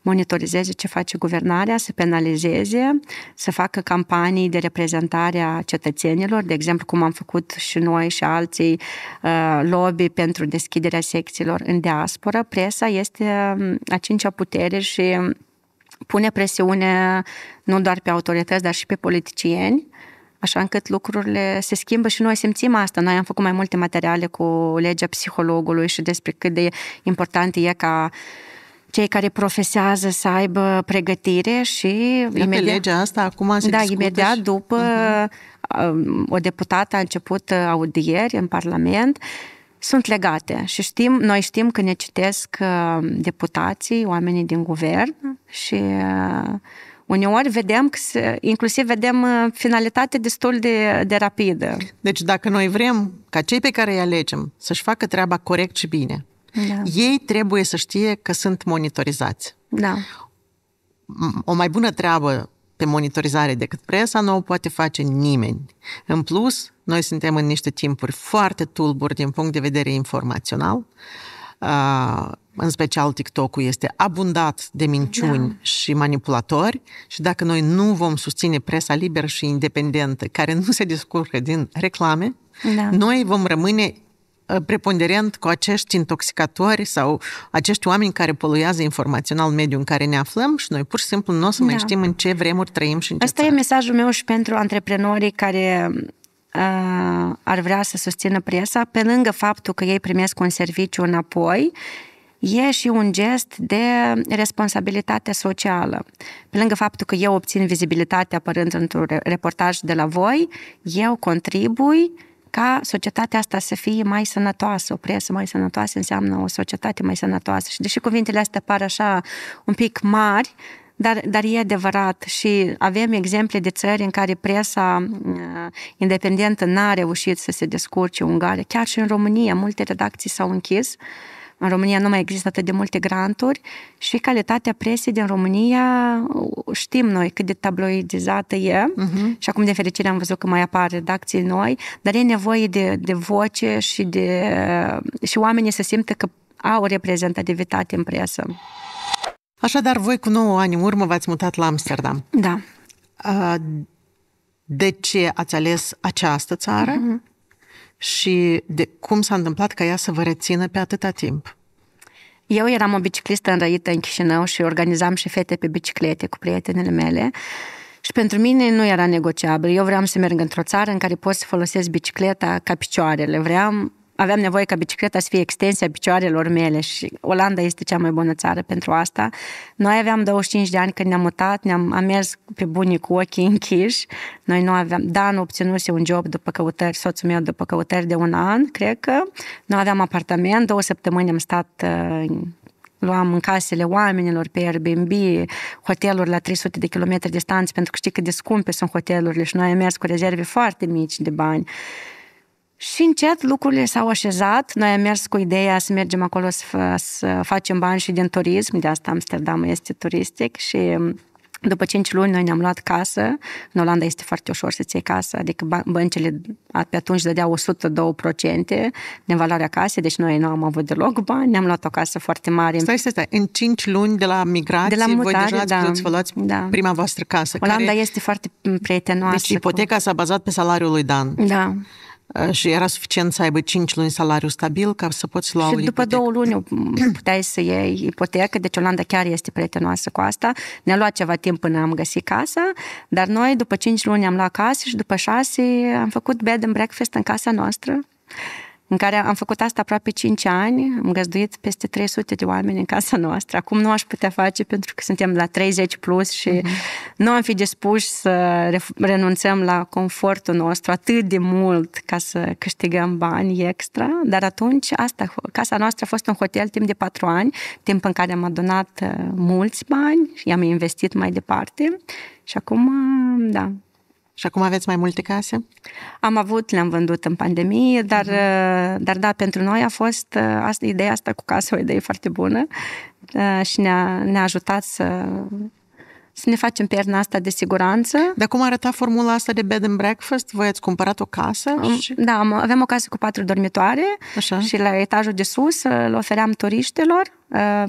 monitorizeze ce face guvernarea, să penalizeze, să facă campanii de reprezentare a cetățenilor, de exemplu cum am făcut și noi și alții uh, lobby pentru deschiderea secțiilor în diaspora. Presa este uh, a cincea putere și pune presiune nu doar pe autorități, dar și pe politicieni, așa încât lucrurile se schimbă și noi simțim asta. Noi am făcut mai multe materiale cu legea psihologului și despre cât de important e ca cei care profesează să aibă pregătire și Iată, imediat... legea asta acum se Da, imediat și... după uh-huh. o deputată a început uh, audieri în Parlament sunt legate și știm, noi știm că ne citesc uh, deputații, oamenii din guvern și uh, uneori vedem, inclusiv vedem uh, finalitate destul de, de rapidă. Deci dacă noi vrem ca cei pe care îi alegem să-și facă treaba corect și bine, da. ei trebuie să știe că sunt monitorizați. Da. O mai bună treabă pe monitorizare decât presa nu o poate face nimeni. În plus, noi suntem în niște timpuri foarte tulburi din punct de vedere informațional. Uh, în special TikTok-ul este abundat de minciuni da. și manipulatori și dacă noi nu vom susține presa liberă și independentă care nu se descurcă din reclame, da. noi vom rămâne ah, preponderent cu acești intoxicatori sau acești oameni care poluează informațional mediul în care ne aflăm și noi pur și simplu nu o să da. știm în ce vremuri trăim și în ce Asta țară. e mesajul meu și pentru antreprenorii care ar vrea să susțină presa, pe lângă faptul că ei primesc un serviciu înapoi, e și un gest de responsabilitate socială. Pe lângă faptul că eu obțin vizibilitate apărând într-un reportaj de la voi, eu contribui ca societatea asta să fie mai sănătoasă. O presă mai sănătoasă înseamnă o societate mai sănătoasă. Și deși cuvintele astea par așa un pic mari, dar, dar e adevărat și avem exemple de țări în care presa uh, independentă n-a reușit să se descurce Ungaria. Chiar și în România, multe redacții s-au închis. În România nu mai există atât de multe granturi și calitatea presei din România uh, știm noi cât de tabloidizată e uh-huh. și acum de fericire am văzut că mai apar redacții noi, dar e nevoie de, de voce și de uh, și oamenii să simtă că au reprezentativitate în presă. Așadar, voi cu 9 ani în urmă v-ați mutat la Amsterdam. Da. De ce ați ales această țară uh-huh. și de cum s-a întâmplat ca ea să vă rețină pe atâta timp? Eu eram o biciclistă înrăită în Chișinău și organizam și fete pe biciclete cu prietenele mele. Și pentru mine nu era negociabil. Eu vreau să merg într-o țară în care pot să folosesc bicicleta ca picioarele. Vreau aveam nevoie ca bicicleta să fie extensia picioarelor mele și Olanda este cea mai bună țară pentru asta. Noi aveam 25 de ani când ne-am mutat, ne-am am mers pe bunii cu ochii închiși. Noi nu aveam, Dan obținuse un job după căutări, soțul meu după căutări de un an, cred că. Nu aveam apartament, două săptămâni am stat uh, luam în casele oamenilor pe Airbnb, hoteluri la 300 de kilometri distanță, pentru că știi cât de scumpe sunt hotelurile și noi am mers cu rezerve foarte mici de bani. Și încet lucrurile s-au așezat. Noi am mers cu ideea să mergem acolo să, să facem bani și din turism, de asta Amsterdam este turistic și mm, după 5 luni noi ne-am luat casă. În Olanda este foarte ușor să-ți iei casă, adică băncile pe atunci dădeau 102% din valoarea casei, deci noi nu am avut deloc bani, ne-am luat o casă foarte mare. Stai, stai, stai. În 5 luni de la migrație, de la mutare, voi deja ați da, luați da. prima voastră casă. Olanda care... este foarte prietenoasă. Deci ipoteca cu... s-a bazat pe salariul lui Dan. Da. Э, și era suficient să aibă 5 luni salariu stabil ca să poți lua și o după două luni puteai să iei ipotecă, deci Olanda chiar este prietenoasă cu asta. Ne-a luat ceva timp până am găsit casa, dar noi după 5 luni am luat casă și după 6 am făcut bed and breakfast în casa noastră în care am făcut asta aproape 5 ani, am găzduit peste 300 de oameni în casa noastră. Acum nu aș putea face pentru că suntem la 30 plus și mm-hmm. nu am fi dispuși să renunțăm la confortul nostru atât de mult ca să câștigăm bani extra, dar atunci asta, casa noastră a fost un hotel timp de 4 ani, timp în care am adunat uh, mulți bani, i-am investit mai departe și acum, uh, da, și acum aveți mai multe case? Am avut, le-am vândut în pandemie, dar, mm-hmm. dar da, pentru noi a fost uh, asta, ideea asta cu casa, o idee foarte bună uh, și ne-a, ne-a ajutat să, să ne facem perna asta de siguranță. Dar cum arăta formula asta de bed and breakfast? Voi ați cumpărat o casă? Și... Da, am, o casă cu patru dormitoare Așa. și la etajul de sus le ofeream turiștilor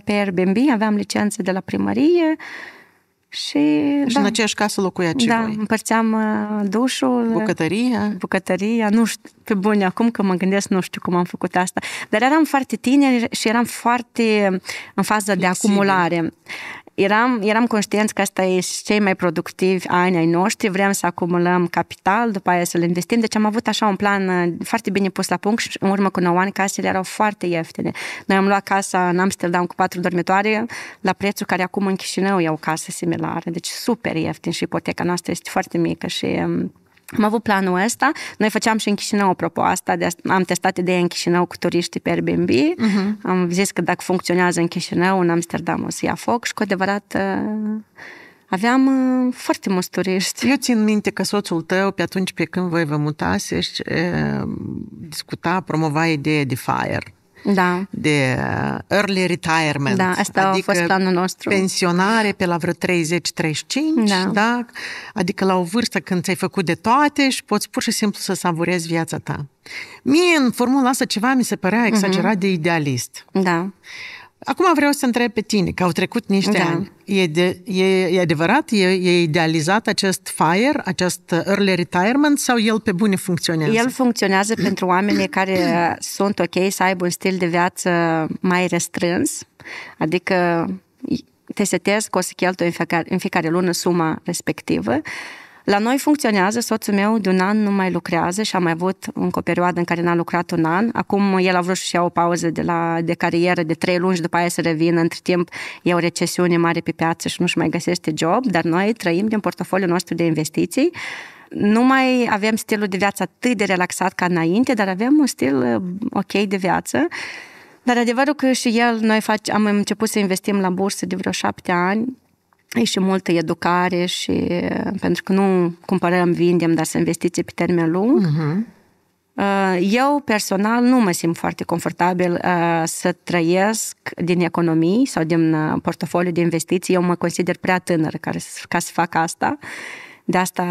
pe Airbnb, aveam licențe de la primărie, uh, și, și da. în aceeași casă locuia ce Da, voi? împărțeam uh, dușul. Uh, Bucătăria? Bucătăria. Nu știu, pe bune, acum că mă gândesc, nu știu cum am făcut asta. Dar eram foarte tineri și eram foarte în fază Flexibil. de acumulare eram, eram conștienți că asta e cei mai productivi ani ai noștri, vrem să acumulăm capital, după aia să l investim, deci am avut așa un plan uh, foarte bine pus la punct și în urmă cu 9 ani casele erau foarte ieftine. Noi am luat casa în Amsterdam cu patru dormitoare la prețul care acum în Chișinău e o casă similară, deci super ieftin și ipoteca noastră este foarte mică și um, am avut planul ăsta, noi făceam și în Chișinău, apropo, asta, de, am testat ideea în Chișinău cu turiștii pe Airbnb, uh-huh. am zis că dacă funcționează în Chișinău, în Amsterdam o să ia foc și cu adevărat uh, aveam uh, foarte mulți turiști. Eu țin minte că soțul tău, pe atunci pe când voi vă mutase, uh, discuta, promova ideea de FIRE da. de uh, early retirement. Da, asta adică a fost planul nostru. pensionare pe la vreo 30-35, da. da? adică la o vârstă când ți-ai făcut de toate și poți pur și simplu să savurezi viața ta. Mie, în formula asta, ceva mi se părea mhm. exagerat mm-hmm. de idealist. Da. Acum vreau să întreb pe tine, că au trecut niște da. ani. E, de, e, e adevărat? E, e idealizat acest FIRE, acest early retirement, sau el pe bune funcționează? El funcționează pentru oamenii care sunt ok să aibă un stil de viață mai restrâns, adică te setezi că o să cheltui în fiecare, în fiecare lună suma respectivă. Uh, la noi funcționează, soțul meu de un an nu mai lucrează și a mai avut încă o perioadă în care n-a lucrat un an. Acum el a vrut să ia o pauză de, la, de carieră de trei luni și după aia să revină. Între timp e o recesiune mare pe piață și nu-și mai găsește job, dar noi trăim din portofoliul nostru de investiții nu mai avem stilul de viață atât de relaxat ca înainte, dar avem un stil uh, ok de viață. Dar adevărul că și el, noi fac, am început să investim la bursă de vreo șapte ani, e și multă educare și pentru că nu cumpărăm, vindem, dar sunt investiții pe termen lung. Uh-huh. Eu personal nu mă simt foarte confortabil uh, să trăiesc din economii sau din uh, portofoliu de investiții. Eu mă consider prea tânără ca să fac asta. De asta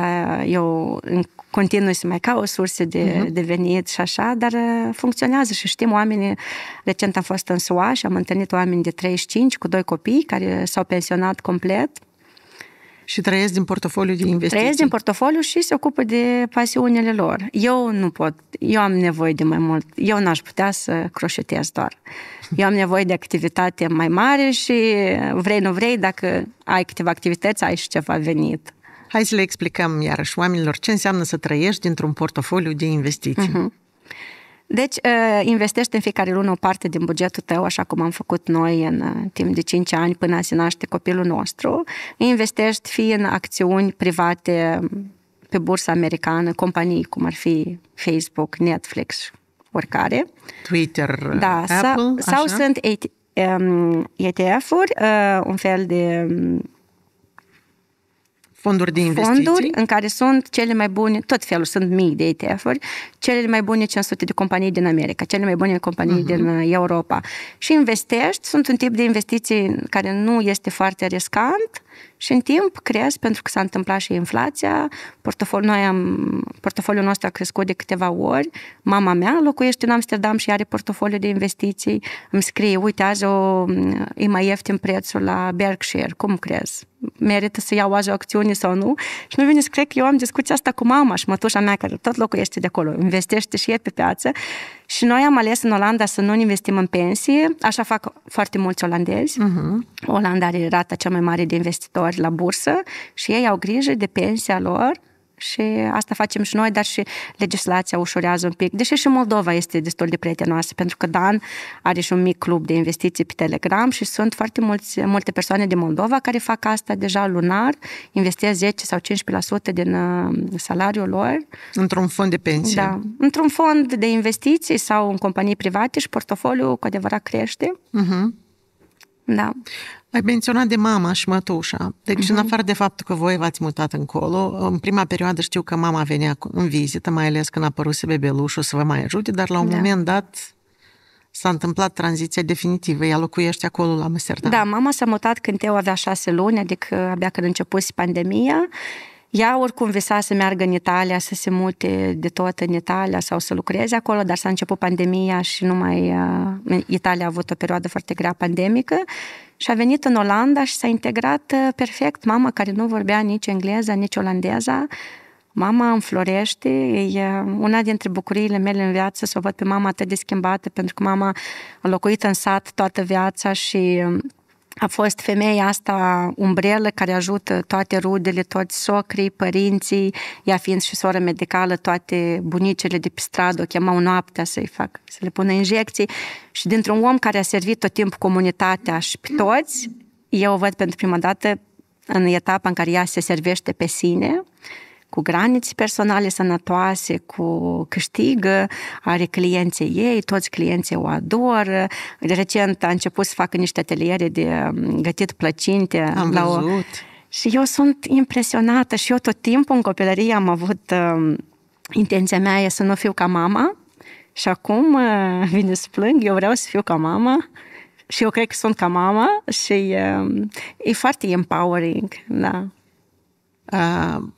eu continui să mai caut surse de, uh-huh. de venit și așa, dar uh, funcționează și știm oamenii. Recent am fost în SUA și am întâlnit oameni de 35 cu doi copii care s-au pensionat complet. Și trăiesc din portofoliu de investiții. Trăiesc din portofoliu și se ocupă de pasiunile lor. Eu nu pot, eu am nevoie de mai mult. Eu n-aș putea să croșetez doar. Eu am nevoie de activitate mai mare și vrei, nu vrei, dacă ai câteva activități, ai și ceva venit. Hai să le explicăm iarăși oamenilor ce înseamnă să trăiești dintr-un portofoliu de investiții. Uh-huh. Deci, uh, investește în fiecare lună o parte din bugetul tău, așa cum am făcut noi în uh, timp de 5 ani până se naște copilul nostru. Investești fie în acțiuni private um, pe bursa americană, companii cum ar fi Facebook, Netflix, oricare. Twitter, uh, da, Apple, sau, așa? sau sunt um, ETF-uri, un fel de um, fonduri de investiții? Fonduri în care sunt cele mai bune, tot felul, sunt mii de ETF-uri, cele mai bune 500 de companii din America, cele mai bune companii uh-huh. din uh, Europa. Și investești, sunt un tip de investiții care nu este foarte riscant, și în timp cresc, pentru că s-a întâmplat și inflația, portofoliul, noi am, portofoliul nostru a crescut de câteva ori, mama mea locuiește în Amsterdam și are portofoliu de investiții, îmi scrie, uite, azi o, e mai ieftin prețul la Berkshire, cum crezi? merită să iau azi o acțiune sau nu. Și nu vine să cred că eu am discuția asta cu mama și mătușa mea, care tot locuiește de acolo, investește și e pe piață. Și noi am ales în Olanda să nu investim în pensii, așa fac foarte mulți olandezi. Uh-huh. Olanda are rata cea mai mare de investitori la bursă și ei au grijă de pensia lor și asta facem și noi, dar și legislația ușurează un pic, deși și Moldova este destul de prietenoasă, pentru că Dan are și un mic club de investiții pe Telegram și sunt foarte mulți, multe persoane din Moldova care fac asta deja lunar, investesc 10 sau 15% din uh, salariul lor. Într-un fond de pensie. Da, într-un fond de investiții sau în companii private și portofoliul cu adevărat crește. Uh-huh. Da. Ai menționat de mama și mătușa. Deci, uh-huh. în mhm. afară de faptul că voi v-ați mutat încolo, în prima perioadă știu că mama venea în vizită, mai ales când a să bebelușul să vă mai ajute, dar la un da. moment dat s-a întâmplat tranziția definitivă. Ea locuiește acolo la Amsterdam. Da, mama s-a mutat când eu avea șase luni, adică abia când a început pandemia. Ea oricum visa să meargă în Italia, să se mute de tot în Italia sau să lucreze acolo, dar s-a început pandemia și nu mai... Uh, Italia a avut o perioadă foarte grea pandemică și a venit în Olanda și s-a integrat uh, perfect. Mama care nu vorbea nici engleza, nici olandeza, mama înflorește. E una dintre bucuriile mele în viață să o văd pe mama atât de schimbată, pentru că mama a locuit în sat toată viața și um, a fost femeia asta umbrelă care ajută toate rudele, toți socrii, părinții, ea fiind și soră medicală, toate bunicile de pe stradă o chemau noaptea să-i fac, să le pună injecții și dintr-un om care a servit tot timpul comunitatea și pe toți, eu o văd pentru prima dată în etapa în care ea se servește pe sine cu granițe personale sănătoase, cu câștigă, are clienții ei, toți clienții o adoră. Recent a început să facă niște ateliere de um, gătit plăcinte. Am la văzut. O... Și eu sunt impresionată și eu tot timpul în copilărie am avut uh, intenția mea e să nu fiu ca mama și acum uh, vine să plâng, eu vreau să fiu ca mama și eu cred că sunt ca mama și uh, e foarte empowering, da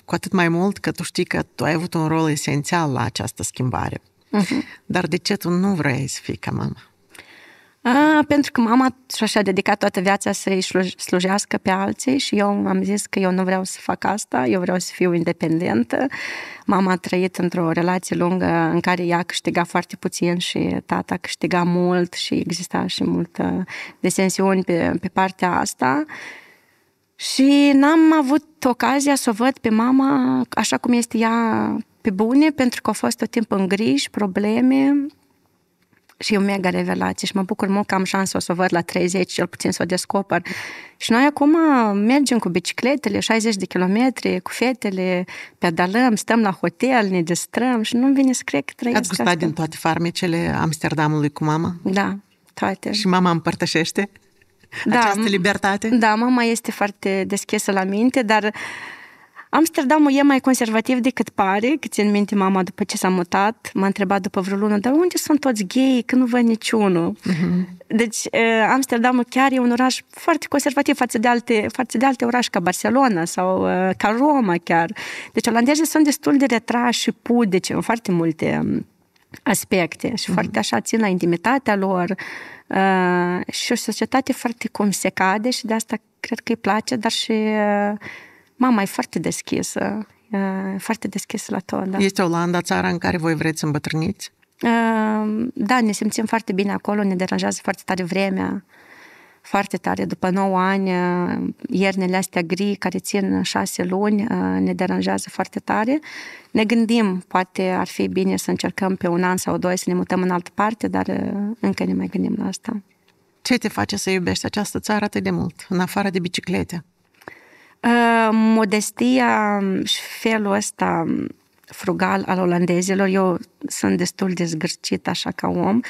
cu atât mai mult că tu știi că tu ai avut un rol esențial la această schimbare. Uh-huh. Dar de ce tu nu vrei să fii ca mama? A, pentru că mama și-a dedicat toată viața să-i slujească pe alții și eu am zis că eu nu vreau să fac asta, eu vreau să fiu independentă. Mama a trăit într-o relație lungă în care ea câștiga foarte puțin și tata câștiga mult și exista și multă desensiuni pe, pe partea asta. Și n-am avut ocazia să o văd pe mama așa cum este ea pe bune, pentru că a fost tot timpul în griji, probleme și e o mega revelație și mă bucur mult că am șansa să o văd la 30, cel puțin să o descoper. Și noi acum mergem cu bicicletele 60 de kilometri, cu fetele, pedalăm, stăm la hotel, ne distrăm și nu-mi vine să cred că trăiesc Ați gustat asta. din toate farmecele Amsterdamului cu mama? Da, toate. Și mama împărtășește? da, această libertate? Da, mama este foarte deschisă la minte, dar Amsterdamul e mai conservativ decât pare, că țin minte mama după ce s-a mutat, m-a întrebat după vreo lună, dar unde sunt toți gay, că nu văd niciunul. Uh-huh. Deci Amsterdamul chiar e un oraș foarte conservativ față de alte, față de alte orașe ca Barcelona sau ca Roma chiar. Deci olandezii sunt destul de retrași și pudici în foarte multe aspecte și foarte mhm. așa țin la intimitatea lor uh, și o societate foarte cum se cade și de asta cred că îi place, dar și uh, mama e foarte deschisă, uh, foarte deschisă la tot. Da. Este Olanda țara în care voi vreți să îmbătrâniți? Uh, da, ne simțim foarte bine acolo, ne deranjează foarte tare vremea foarte tare. După 9 ani, eh, iernele astea gri, care țin 6 luni, eh, ne deranjează foarte tare. Ne gândim, poate ar fi bine să încercăm pe un an sau doi să ne mutăm în altă parte, dar eh, încă ne mai gândim la asta. Ce te face să iubești această țară atât de mult, în afară de biciclete? Modestia și felul ăsta frugal al olandezilor, eu sunt destul de zgârcit așa ca om, uh,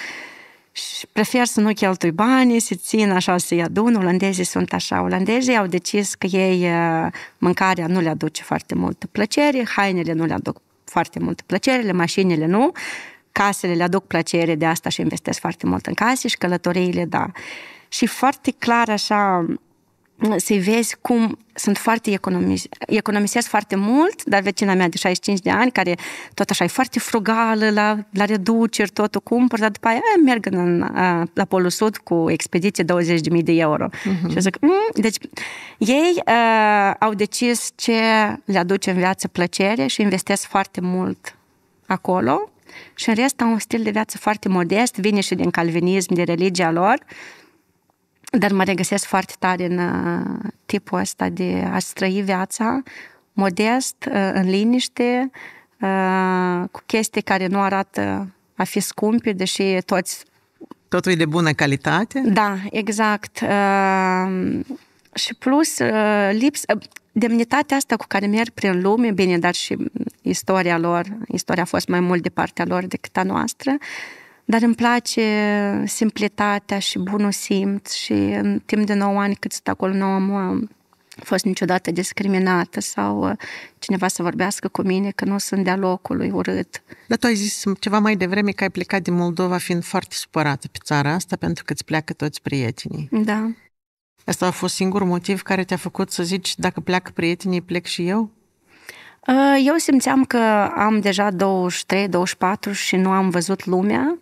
și prefer să nu cheltui banii, să țin așa, să-i adun. Olandezii sunt așa. Olandezii au decis că ei uh, mâncarea nu le aduce foarte multă plăcere, hainele nu le aduc foarte multă plăcere, mașinile nu, casele le aduc plăcere, de asta și investesc foarte mult în case și călătoriile, da. Și foarte clar așa, să-i vezi cum sunt foarte economis, economisesc foarte mult, dar vecina mea de 65 de ani, care tot așa e foarte frugală la, la reduceri, totul cumpăr, dar după aia merg în, la Polul Sud cu expediție 20.000 de euro. Uh-huh. Și eu zic, mm, deci ei uh, au decis ce le aduce în viață plăcere și investesc foarte mult acolo și în rest au un stil de viață foarte modest, vine și din calvinism, de religia lor, dar mă regăsesc foarte tare în uh, tipul ăsta de a străi viața modest, uh, în liniște, uh, cu chestii care nu arată a fi scumpi, deși toți... Totul e de bună calitate? Da, exact. Și plus, lips, demnitatea asta cu care merg prin lume, bine, dar și istoria lor, istoria a fost mai mult de partea lor decât a noastră, uh, dar îmi place simplitatea și bunul simț și în timp de 9 ani cât sunt acolo, nu am fost niciodată discriminată sau uh, cineva să vorbească cu mine că nu sunt de-a locului urât. Dar tu ai zis ceva mai devreme că ai plecat din Moldova fiind foarte supărată pe țara asta pentru că îți pleacă toți prietenii. Da. Asta a fost singurul motiv care te-a făcut să zici dacă pleacă prietenii, plec și eu? Uh, eu simțeam că am deja 23-24 și nu am văzut lumea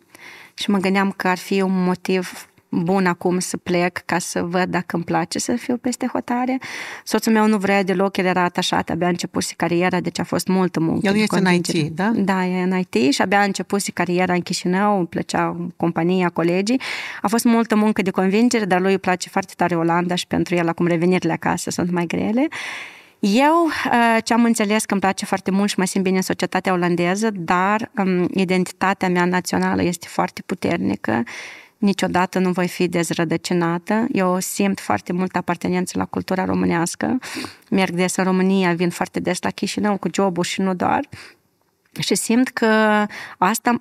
și mă gândeam că ar fi un motiv bun acum să plec ca să văd dacă îmi place să fiu peste hotare. Soțul meu nu vrea deloc, el era atașat, abia și cariera, deci a fost multă muncă. El este în IT, da? Da, e în IT și abia și cariera în Chișinău, îmi plăcea compania, colegii. A fost multă muncă de convingere, dar lui îi place foarte tare Olanda și pentru el acum revenirile acasă sunt mai grele. Eu, eh, ce am înțeles că îmi place foarte mult și mă simt bine în societatea olandeză, dar mm, identitatea mea națională este foarte puternică. Niciodată nu voi fi dezrădăcinată. Eu simt foarte mult apartenență la cultura românească. Merg des în România, vin foarte des la Chișinău cu jobul și nu doar. Și simt că asta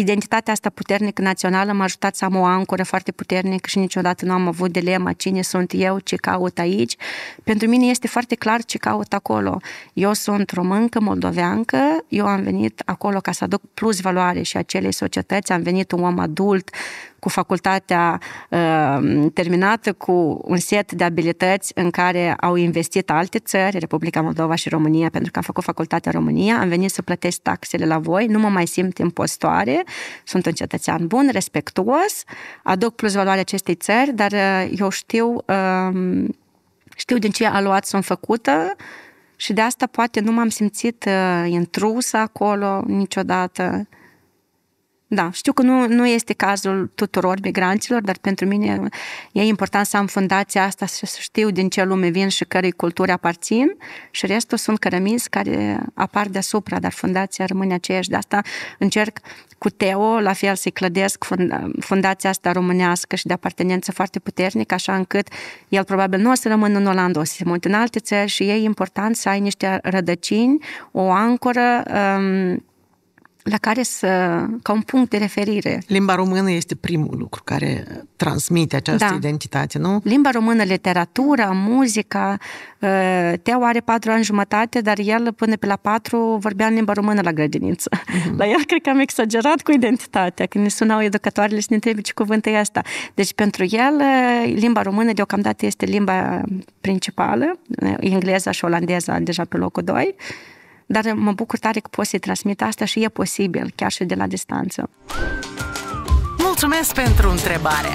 identitatea asta puternică națională m-a ajutat să am o ancoră foarte puternică și niciodată nu am avut dilema cine sunt eu, ce caut aici. Pentru mine este foarte clar ce caut acolo. Eu sunt româncă, moldoveancă, eu am venit acolo ca să aduc plus valoare și acelei societăți, am venit un om adult, cu facultatea uh, terminată, cu un set de abilități în care au investit alte țări, Republica Moldova și România, pentru că am făcut facultatea în România, am venit să plătesc taxele la voi, nu mă mai simt impostoare, sunt un cetățean bun, respectuos, aduc plus valoare acestei țări, dar uh, eu știu, um, știu din ce aluat sunt făcută, și de asta poate nu m-am simțit uh, intrusă acolo niciodată. Da, știu că nu, nu este cazul tuturor migranților, dar pentru mine e important să am fundația asta și să știu din ce lume vin și cărei culturi aparțin și restul sunt cărămizi care apar deasupra, dar fundația rămâne aceeași. De asta încerc cu Teo, la fel să-i clădesc fundația asta românească și de apartenență foarte puternică, așa încât el probabil nu o să rămână în Olanda, o să se mute în alte țări și e important să ai niște rădăcini, o ancoră um, la care să, ca un punct de referire. Limba română este primul lucru care transmite această da. identitate, nu? Limba română, literatura, muzica. Ă, Teo are patru ani jumătate, dar el până pe la patru vorbea în limba română la grădiniță. Mm-hmm. La el cred că am exagerat cu identitatea. Când ne sunau educatoarele și ne întrebe ce cuvânt e asta. Deci pentru el ă, limba română deocamdată este limba principală, ă, engleza și olandeza deja pe locul 2 dar mă bucur tare că poți să-i transmit asta și e posibil, chiar și de la distanță. Mulțumesc pentru întrebare!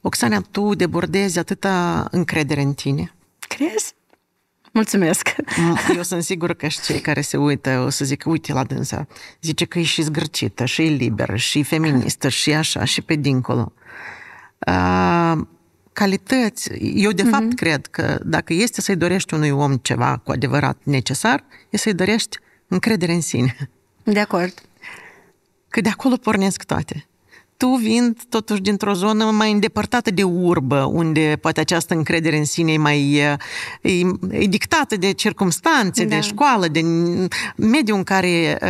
Oxana, tu debordezi atâta încredere în tine. Crezi? Mulțumesc! Eu sunt sigur că și cei care se uită o să zică, uite la dânsa, zice că e și zgârcită, și e liberă, și e feministă, și așa, și pe dincolo calități. Eu, de mm-hmm. fapt, mhm. cred că dacă este să-i dorești unui om ceva cu adevărat necesar, e să-i dorești încredere în sine. De acord. Că de acolo pornesc toate. Tu vin totuși dintr-o zonă mai îndepărtată de urbă, unde poate această încredere în sine e mai e, e dictată de circumstanțe, da. de școală, de mediul în care ă,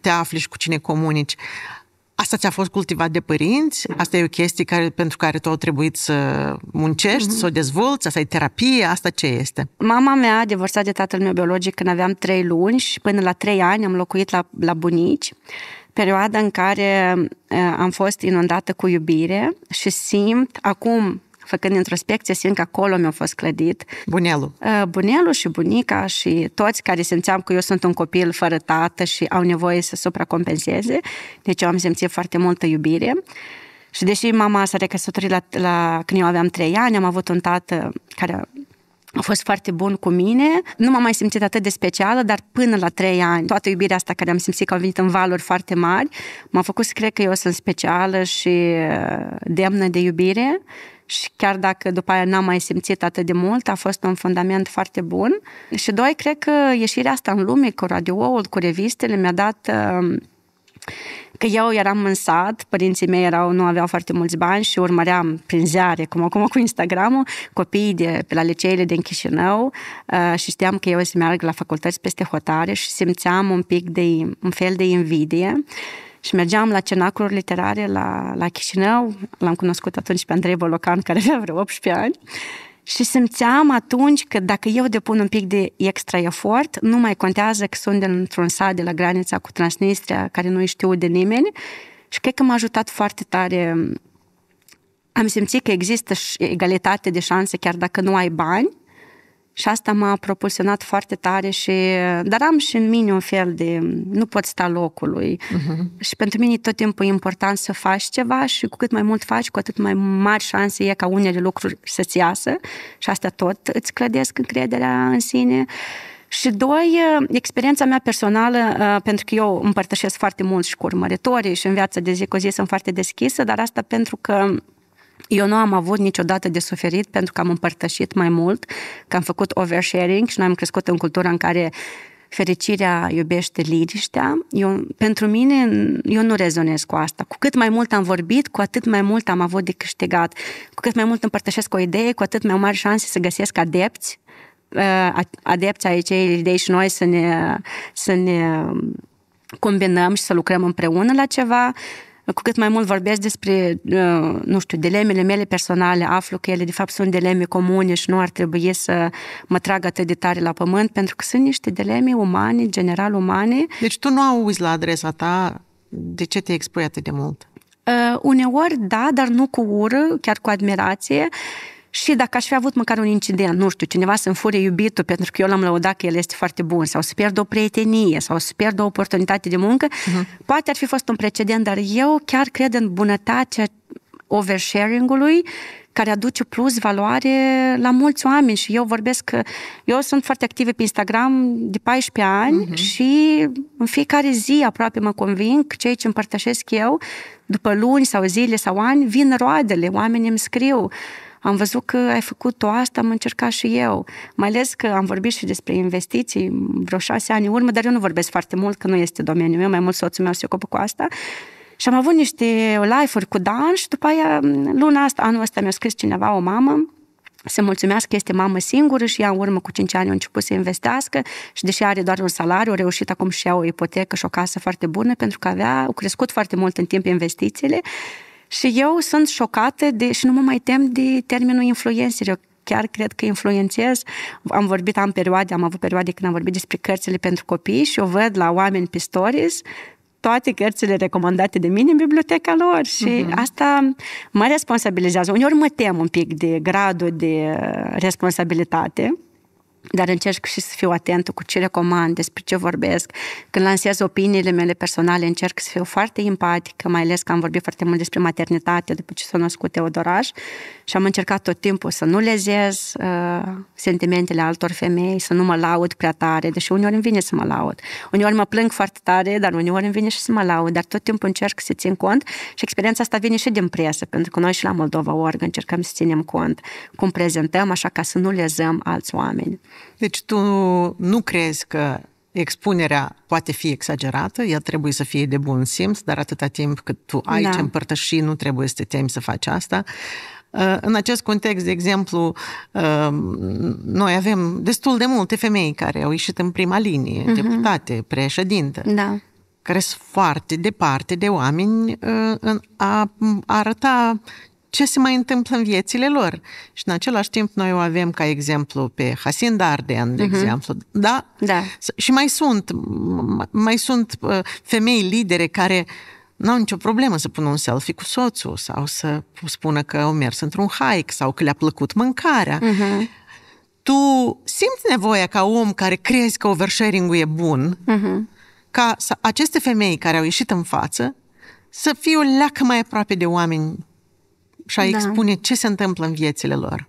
te afli și cu cine comunici. Asta ți-a fost cultivat de părinți, asta e o chestie care, pentru care tu au trebuit să muncești, mm-hmm. să o dezvolți, asta e terapie, asta ce este? Mama mea a divorțat de tatăl meu biologic când aveam trei luni și până la trei ani am locuit la, la bunici perioada în care eh, am fost inundată cu iubire și simt acum făcând introspecție, simt că acolo mi-a fost clădit. Bunelul. Uh, Bunelul și bunica și toți care simțeam că eu sunt un copil fără tată și au nevoie să supracompenseze. Deci eu am simțit foarte multă iubire. Și deși mama s-a recăsătorit la, la, când eu aveam trei ani, am avut un tată care a fost foarte bun cu mine, nu m-am mai simțit atât de specială, dar până la trei ani, toată iubirea asta care am simțit că a venit în valori foarte mari, m-a făcut să cred că eu sunt specială și uh, demnă de iubire și chiar dacă după aia n-am mai simțit atât de mult, a fost un fundament foarte bun. Și doi, cred că ieșirea asta în lume cu radioul, cu revistele, mi-a dat uh, că eu eram în sat, părinții mei erau, nu aveau foarte mulți bani și urmăream prin ziare, cum acum cu Instagramul, copiii de, pe la liceele din Chișinău uh, și știam că eu o să merg la facultăți peste hotare și simțeam un pic de, un fel de invidie și mergeam la cenacuri literare la, la Chișinău, l-am cunoscut atunci pe Andrei Bolocan, care avea vreo 18 ani și simțeam atunci că dacă eu depun un pic de extra efort, nu mai contează că sunt într-un sat de la granița cu Transnistria, care nu știu de nimeni. Și cred că m-a ajutat foarte tare. Am simțit că există egalitate de șanse chiar dacă nu ai bani și asta m-a propulsionat foarte tare și... Dar am și în mine un fel de... Nu pot sta locului. Uh-huh. Și pentru mine tot timpul e important să faci ceva și cu cât mai mult faci, cu atât mai mari șanse e ca unele lucruri să-ți iasă. Și asta tot îți clădesc încrederea în sine. Și doi, experiența mea personală, pentru că eu împărtășesc foarte mult și cu urmăritorii și în viața de zi cu zi sunt foarte deschisă, dar asta pentru că eu nu am avut niciodată de suferit pentru că am împărtășit mai mult, că am făcut oversharing și noi am crescut în cultura în care fericirea iubește liniștea. Eu, pentru mine, eu nu rezonez cu asta. Cu cât mai mult am vorbit, cu atât mai mult am avut de câștigat. Cu cât mai mult împărtășesc o idee, cu atât mai mari șanse să găsesc adepți, uh, adepți aici, cei idei și noi să ne, să ne um, combinăm și să lucrăm împreună la ceva cu cât mai mult vorbesc despre, uh, nu știu, dilemele mele personale, aflu că ele de fapt sunt dileme comune și nu ar trebui să mă trag atât de tare la pământ, pentru că sunt niște dileme umane, general umane. Deci tu nu auzi la adresa ta de ce te expui atât de mult? Uh, uneori, da, dar nu cu ură, chiar cu admirație. Uh, și dacă aș fi avut măcar un incident, nu știu, cineva să-mi fure iubitul pentru că eu l-am lăudat că el este foarte bun, sau să pierd o prietenie, sau să pierd o oportunitate de muncă, uh-huh. poate ar fi fost un precedent, dar eu chiar cred în bunătatea oversharing-ului care aduce plus valoare la mulți oameni și eu vorbesc că eu sunt foarte activă pe Instagram de 14 ani uh-huh. și în fiecare zi aproape mă conving că cei ce împărtășesc eu, după luni sau zile sau ani, vin roadele, oamenii îmi scriu am văzut că ai făcut o asta, am încercat și eu. Mai ales că am vorbit și despre investiții vreo șase ani urmă, dar eu nu vorbesc foarte mult, că nu este domeniul meu, mai mult soțul meu se ocupă cu asta. Și am avut niște live-uri cu Dan și după aia, luna asta, anul ăsta mi-a scris cineva, o mamă, se mulțumească că este mamă singură și ea în urmă cu 5 ani a început să investească și deși are doar un salariu, a reușit acum și ea o ipotecă și o casă foarte bună pentru că avea, au crescut foarte mult în timp investițiile și eu sunt șocată de, și nu mă mai tem de termenul influencer. Eu chiar cred că influențez. Am vorbit, am perioade, am avut perioade când am vorbit despre cărțile pentru copii și o văd la oameni pe stories toate cărțile recomandate de mine în biblioteca lor și uh-huh. asta mă responsabilizează. Uneori mă tem un pic de gradul de uh, responsabilitate dar încerc și să fiu atentă cu ce recomand, despre ce vorbesc. Când lansez opiniile mele personale, încerc să fiu foarte empatică, mai ales că am vorbit foarte mult despre maternitate după ce s-a născut Teodoraș și am încercat tot timpul să nu lezez uh, sentimentele altor femei, să nu mă laud prea tare, deși uneori îmi vine să mă laud. Uneori mă plâng foarte tare, dar uneori îmi vine și să mă laud, dar tot timpul încerc să țin cont și experiența asta vine și din presă, pentru că noi și la Moldova Org încercăm să ținem cont cum prezentăm, așa ca să nu lezăm alți oameni. Deci tu nu crezi că expunerea poate fi exagerată, ea trebuie să fie de bun simț, dar atâta timp cât tu ai da. ce împărtăși, nu trebuie să te temi să faci asta. Uh, în acest context, de exemplu, uh, noi avem destul de multe femei care au ieșit în prima linie, uh-huh. deputate, președinte, da. care sunt foarte departe de oameni uh, în a arăta ce se mai întâmplă în viețile lor. Și în același timp noi o avem ca exemplu pe Hasin Ardean, de uh-huh. exemplu. Da? da? Și mai sunt, mai sunt uh, femei lidere care n-au nicio problemă să pună un selfie cu soțul sau să spună că au mers într-un hike sau că le-a plăcut mâncarea. Uh-huh. Tu simți nevoia ca om care crezi că oversharing-ul e bun, uh-huh. ca să, aceste femei care au ieșit în față să fie o leacă mai aproape de oameni și a da. expune ce se întâmplă în viețile lor.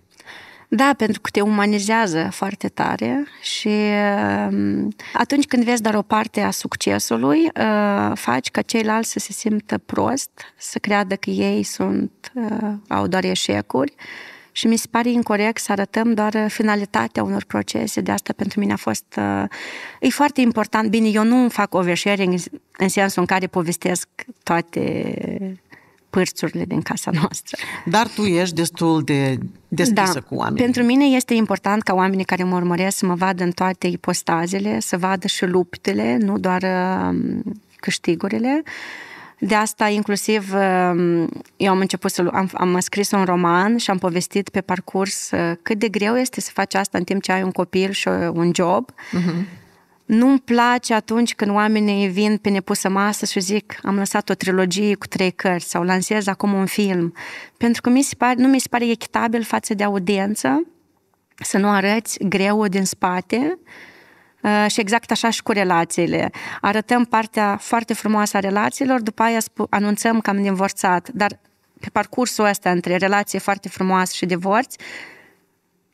Da, pentru că te umanizează foarte tare și um, atunci când vezi doar o parte a succesului, uh, faci ca ceilalți să se simtă prost, să creadă că ei sunt, uh, au doar eșecuri și mi se pare incorrect să arătăm doar finalitatea unor procese, de asta pentru mine a fost... Uh, e foarte important, bine, eu nu fac oversharing în sensul în care povestesc toate pârțurile din casa noastră. Dar tu ești destul de deschisă da. cu oamenii. Pentru mine este important ca oamenii care mă urmăresc să mă vadă în toate ipostazele, să vadă și luptele, nu doar um, câștigurile. De asta, inclusiv, um, eu am început să... Am, am scris un roman și am povestit pe parcurs uh, cât de greu este să faci asta în timp ce ai un copil și uh, un job. Uh-huh nu-mi place atunci când oamenii vin pe nepusă masă și zic am lăsat o trilogie cu trei cărți sau lansez acum un film. Pentru că mi se pare, nu mi se pare echitabil față de audiență să nu arăți greu din spate uh, și exact așa și cu relațiile. Arătăm partea foarte frumoasă a relațiilor, după aia anunțăm că am divorțat, dar pe parcursul ăsta între relație foarte frumoasă și divorț,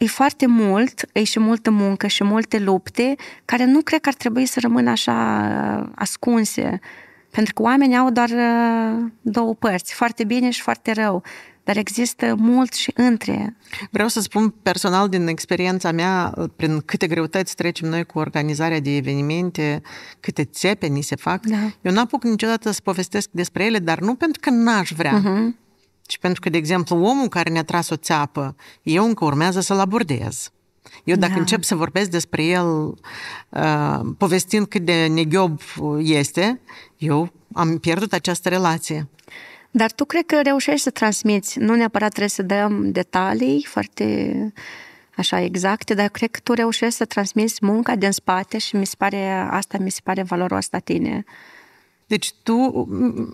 e foarte mult, e și multă muncă și multe lupte care nu cred că ar trebui să rămână așa uh, ascunse. Pentru că oamenii au doar uh, două părți, foarte bine și foarte rău dar există mult și între. Vreau să spun personal din experiența mea, uh, prin câte greutăți trecem noi cu organizarea de evenimente, câte țepe ni se fac. Da. Eu n-apuc niciodată să povestesc despre ele, dar nu pentru că n-aș vrea, uh-huh. Și pentru că, de exemplu, omul care ne-a tras o țeapă, eu încă urmează să-l abordez. Eu dacă da. încep să vorbesc despre el, uh, povestind cât de neghiob uh, este, eu am pierdut această relație. Dar tu cred că reușești să transmiți. Nu neapărat trebuie să dăm detalii foarte așa exacte, dar cred că tu reușești să transmiți munca din spate și mi se pare, asta mi se pare valoros la tine. Deci tu,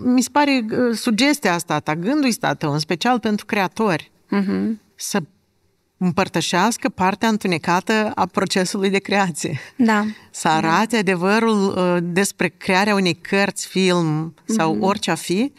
mi se pare uh, sugestia asta ta, gândul ăsta tău, în special pentru creatori, uh-huh. să împărtășească partea întunecată a procesului de creație. Da. Să arate da. adevărul uh, despre crearea unei cărți, film sau mm-hmm. orice a fi,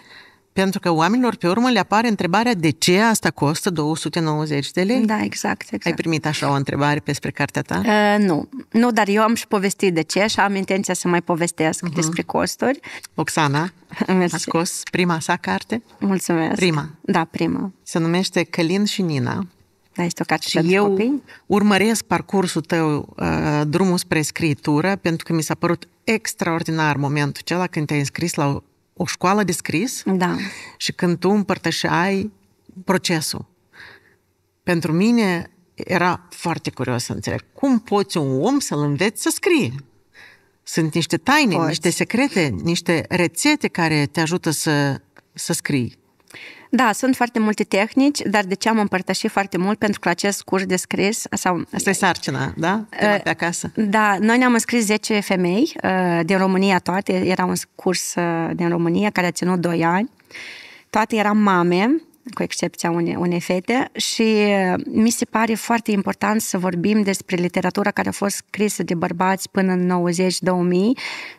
pentru că oamenilor pe urmă le apare întrebarea de ce asta costă 290 de lei? Da, exact, exact. Ai primit așa o întrebare despre cartea ta? Uh, nu, nu, dar eu am și povestit de ce și am intenția să mai povestesc uh-huh. despre costuri. Oxana Mersi. a scos prima sa carte? Mulțumesc. Prima? Da, prima. Se numește Călin și Nina. Da, este o carte și pentru eu copii. urmăresc parcursul tău, uh, drumul spre scritură, pentru că mi s-a părut extraordinar momentul acela când te-ai înscris la o școală de scris da. și când tu împărtășeai procesul. Pentru mine era foarte curios să înțeleg cum poți un om să-l înveți să scrie. Sunt niște taine, poți. niște secrete, niște rețete care te ajută să, să scrii. Da, sunt foarte multe tehnici, dar de ce am împărtășit foarte mult? Pentru că acest curs de scris... Sau, Asta e sarcina, da? Uh, pe eh, acasă. Da, noi ne-am înscris 10 femei uh, din România toate. Era un curs uh, din România care a ținut 2 ani. Toate eram mame cu excepția unei, unei fete, și uh, mi se pare foarte important să vorbim despre literatura care a fost scrisă de bărbați până în 90-2000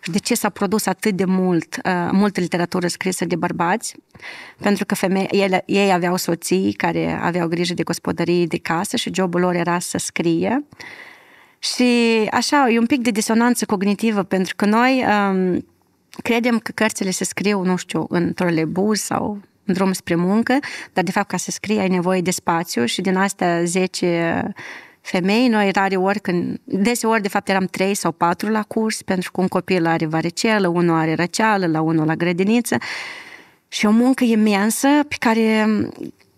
și de ce s-a produs atât de mult, uh, multă literatură scrisă de bărbați, pentru că femei, ele, ei aveau soții care aveau grijă de gospodărie, de casă și jobul lor era să scrie. Și așa, e un pic de disonanță cognitivă, pentru că noi um, credem că cărțile se scriu, nu știu, în trolebus sau în drum spre muncă, dar de fapt ca să scrii ai nevoie de spațiu și din astea 10 femei, noi rare ori când, deseori de fapt eram trei sau patru la curs, pentru că un copil are varicelă, unul are răceală, la unul la grădiniță și o muncă imensă pe care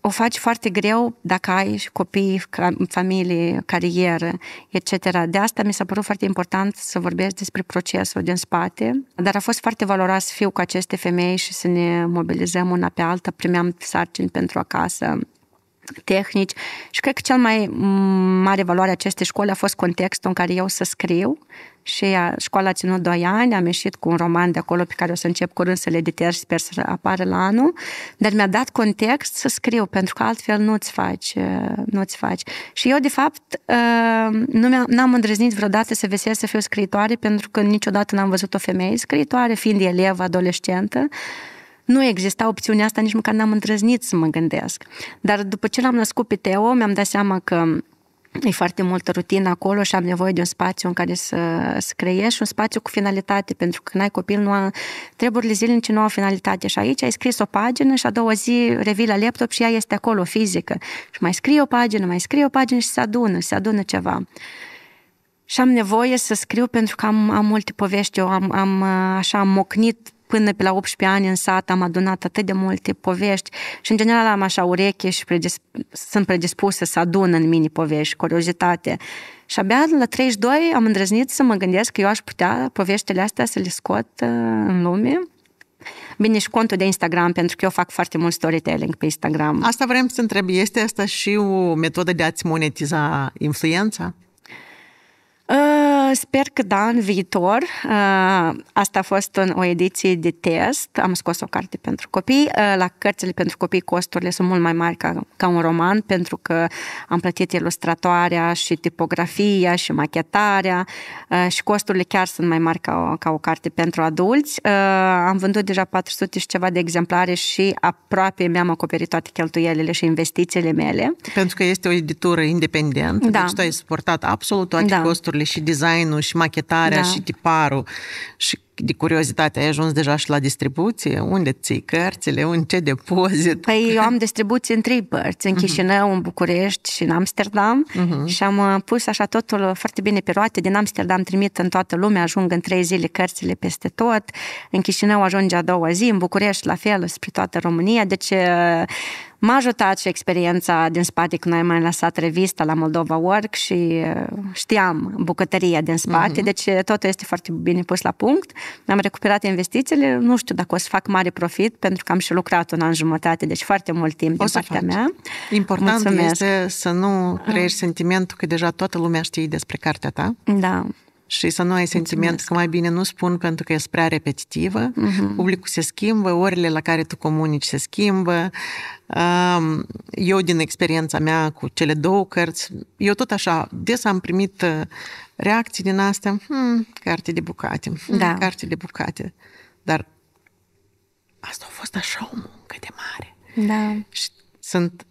o faci foarte greu dacă ai și copii, familie, carieră, etc. De asta mi s-a părut foarte important să vorbesc despre procesul din spate, dar a fost foarte valoros să fiu cu aceste femei și să ne mobilizăm una pe alta. Primeam sarcini pentru acasă, tehnici și cred că cel mai mare valoare a acestei școli a fost contextul în care eu să scriu și a, școala a ținut 2 ani, am ieșit cu un roman de acolo pe care o să încep curând să le editez și sper să apară la anul, dar mi-a dat context să scriu, pentru că altfel nu-ți faci. Nu-ți faci. Și eu, de fapt, nu n-am îndrăznit vreodată să visez să fiu scriitoare, pentru că niciodată n-am văzut o femeie scriitoare, fiind elevă, adolescentă nu exista opțiunea asta, nici măcar n-am îndrăznit să mă gândesc. Dar după ce l-am născut pe Teo, mi-am dat seama că e foarte multă rutină acolo și am nevoie de un spațiu în care să, să creiești un spațiu cu finalitate, pentru că când ai copil, nu a, treburile zilnice nu au finalitate. Și aici ai scris o pagină și a doua zi revii la laptop și ea este acolo, fizică. Și mai scrie o pagină, mai scrie o pagină și se adună, se adună ceva. Și am nevoie să scriu pentru că am, am multe povești, eu am, am așa, am mocnit până pe la 18 ani în sat am adunat atât de multe povești și în general am așa ureche și predisp- sunt predispusă să adun în mine povești, curiozitate. Și abia la 32 am îndrăznit să mă gândesc că eu aș putea poveștile astea să le scot uh, în lume. Bine, și contul de Instagram, pentru că eu fac foarte mult storytelling pe Instagram. Asta vrem să întreb, este asta și o metodă de a-ți monetiza influența? Uh, sper că da, în viitor. Uh, asta a fost în o ediție de test. Am scos o carte pentru copii. Uh, la cărțile pentru copii costurile sunt mult mai mari ca, ca un roman, pentru că am plătit ilustratoarea și tipografia și machetarea și costurile chiar sunt mai mari ca o, ca o carte pentru adulți. Am vândut deja 400 și ceva de exemplare și aproape mi-am acoperit toate cheltuielile și investițiile mele. Pentru că este o editură independentă, da. deci tu ai suportat absolut toate da. costurile lucrurile și designul și machetarea da. și tiparul și de curiozitate, ai ajuns deja și la distribuție? Unde ții cărțile? În ce depozit? Păi eu am distribuție în trei părți, în mhm. Chișinău, uh-huh. în București și în Amsterdam uh-huh. și am uh, pus așa totul uh, foarte bine pe roate. Din Amsterdam trimit în toată lumea, ajung în trei zile cărțile peste tot. În Chișinău ajunge a doua zi, în București la fel, spre toată România. Deci uh, m-a ajutat și experiența din spate când noi am mai lăsat revista la Moldova Work și uh, știam bucătăria din spate, uh-huh. deci uh, totul este foarte bine pus la punct. Am recuperat investițiile, nu știu dacă o să fac mare profit pentru că am și lucrat un an jumătate, deci foarte mult timp o din partea faci. mea. Important Mulțumesc. este să nu trăiești sentimentul că deja toată lumea știe despre cartea ta. Da și să nu ai sentiment Mulțumesc. că mai bine nu spun pentru că e prea repetitivă, uh-huh. publicul se schimbă, orele la care tu comunici se schimbă. Eu, din experiența mea cu cele două cărți, eu tot așa, des am primit uh, reacții din astea, hmm, carte de bucate, hmm, da. carte de bucate. Dar asta a fost așa o muncă de mare. Da. Și sunt,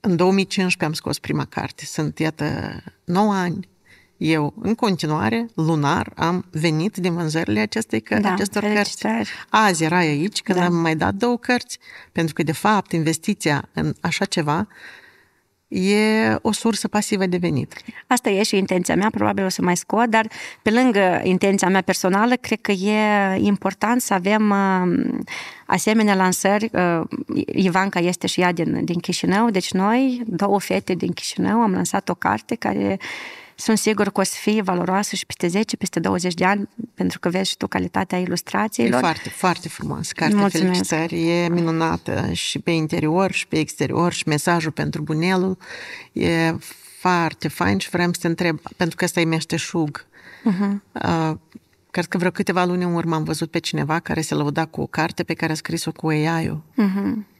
în 2015 am scos prima carte, sunt, iată, 9 ani eu, în continuare, lunar, am venit din vânzările acestei cărți, da, acestor cărți. Azi erai aici când da. am mai dat două cărți, pentru că, de fapt, investiția în așa ceva e o sursă pasivă de venit. Asta e și intenția mea, probabil o să mai scot, dar pe lângă intenția mea personală, cred că e important să avem uh, asemenea lansări. Uh, Ivanca este și ea din, din Chișinău, deci noi, două fete din Chișinău, am lansat o carte care uh, sunt sigur că o să fie valoroasă și peste 10, peste 20 de ani, pentru că vezi și tu calitatea ilustrațiilor. E foarte, foarte frumos. Cartea Mulțumesc. Felicitări e minunată și pe interior și pe exterior și mesajul pentru bunelul e foarte fain și vreau să te întreb, pentru că ăsta e meșteșug. Uh-huh. Uh, Cred că vreo câteva luni în urmă am văzut pe cineva care se lăuda cu o carte pe care a scris-o cu AI-ul. Uh-huh. Mhm.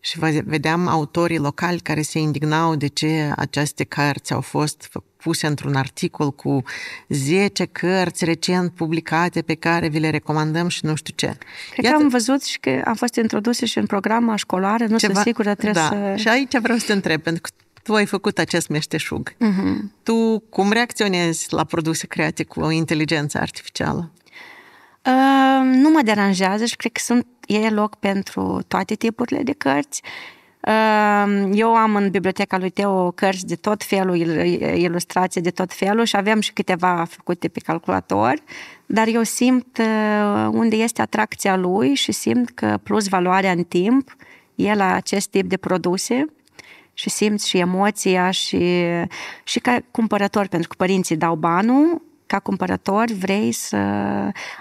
Și vedeam autorii locali care se indignau de ce aceste cărți au fost făcute puse într-un articol cu 10 cărți recent publicate pe care vi le recomandăm și nu știu ce. Cred Iată... că am văzut și că am fost introduse și în programa școlară, nu Ceva... sunt sigură, trebuie da. să... Și aici vreau să te întreb, pentru că tu ai făcut acest meșteșug. Uh-huh. Tu cum reacționezi la produse create cu inteligența artificială? Uh, nu mă deranjează și cred că sunt, e loc pentru toate tipurile de cărți Ehm, eu am în biblioteca lui Teo cărți de tot felul, ilustrații de tot felul și avem și câteva făcute pe calculator, dar eu simt eh, unde este atracția lui și simt că plus valoarea în timp e la acest tip de produse și simți și emoția și, și ca cumpărător, pentru că părinții dau banul, ca cumpărător vrei să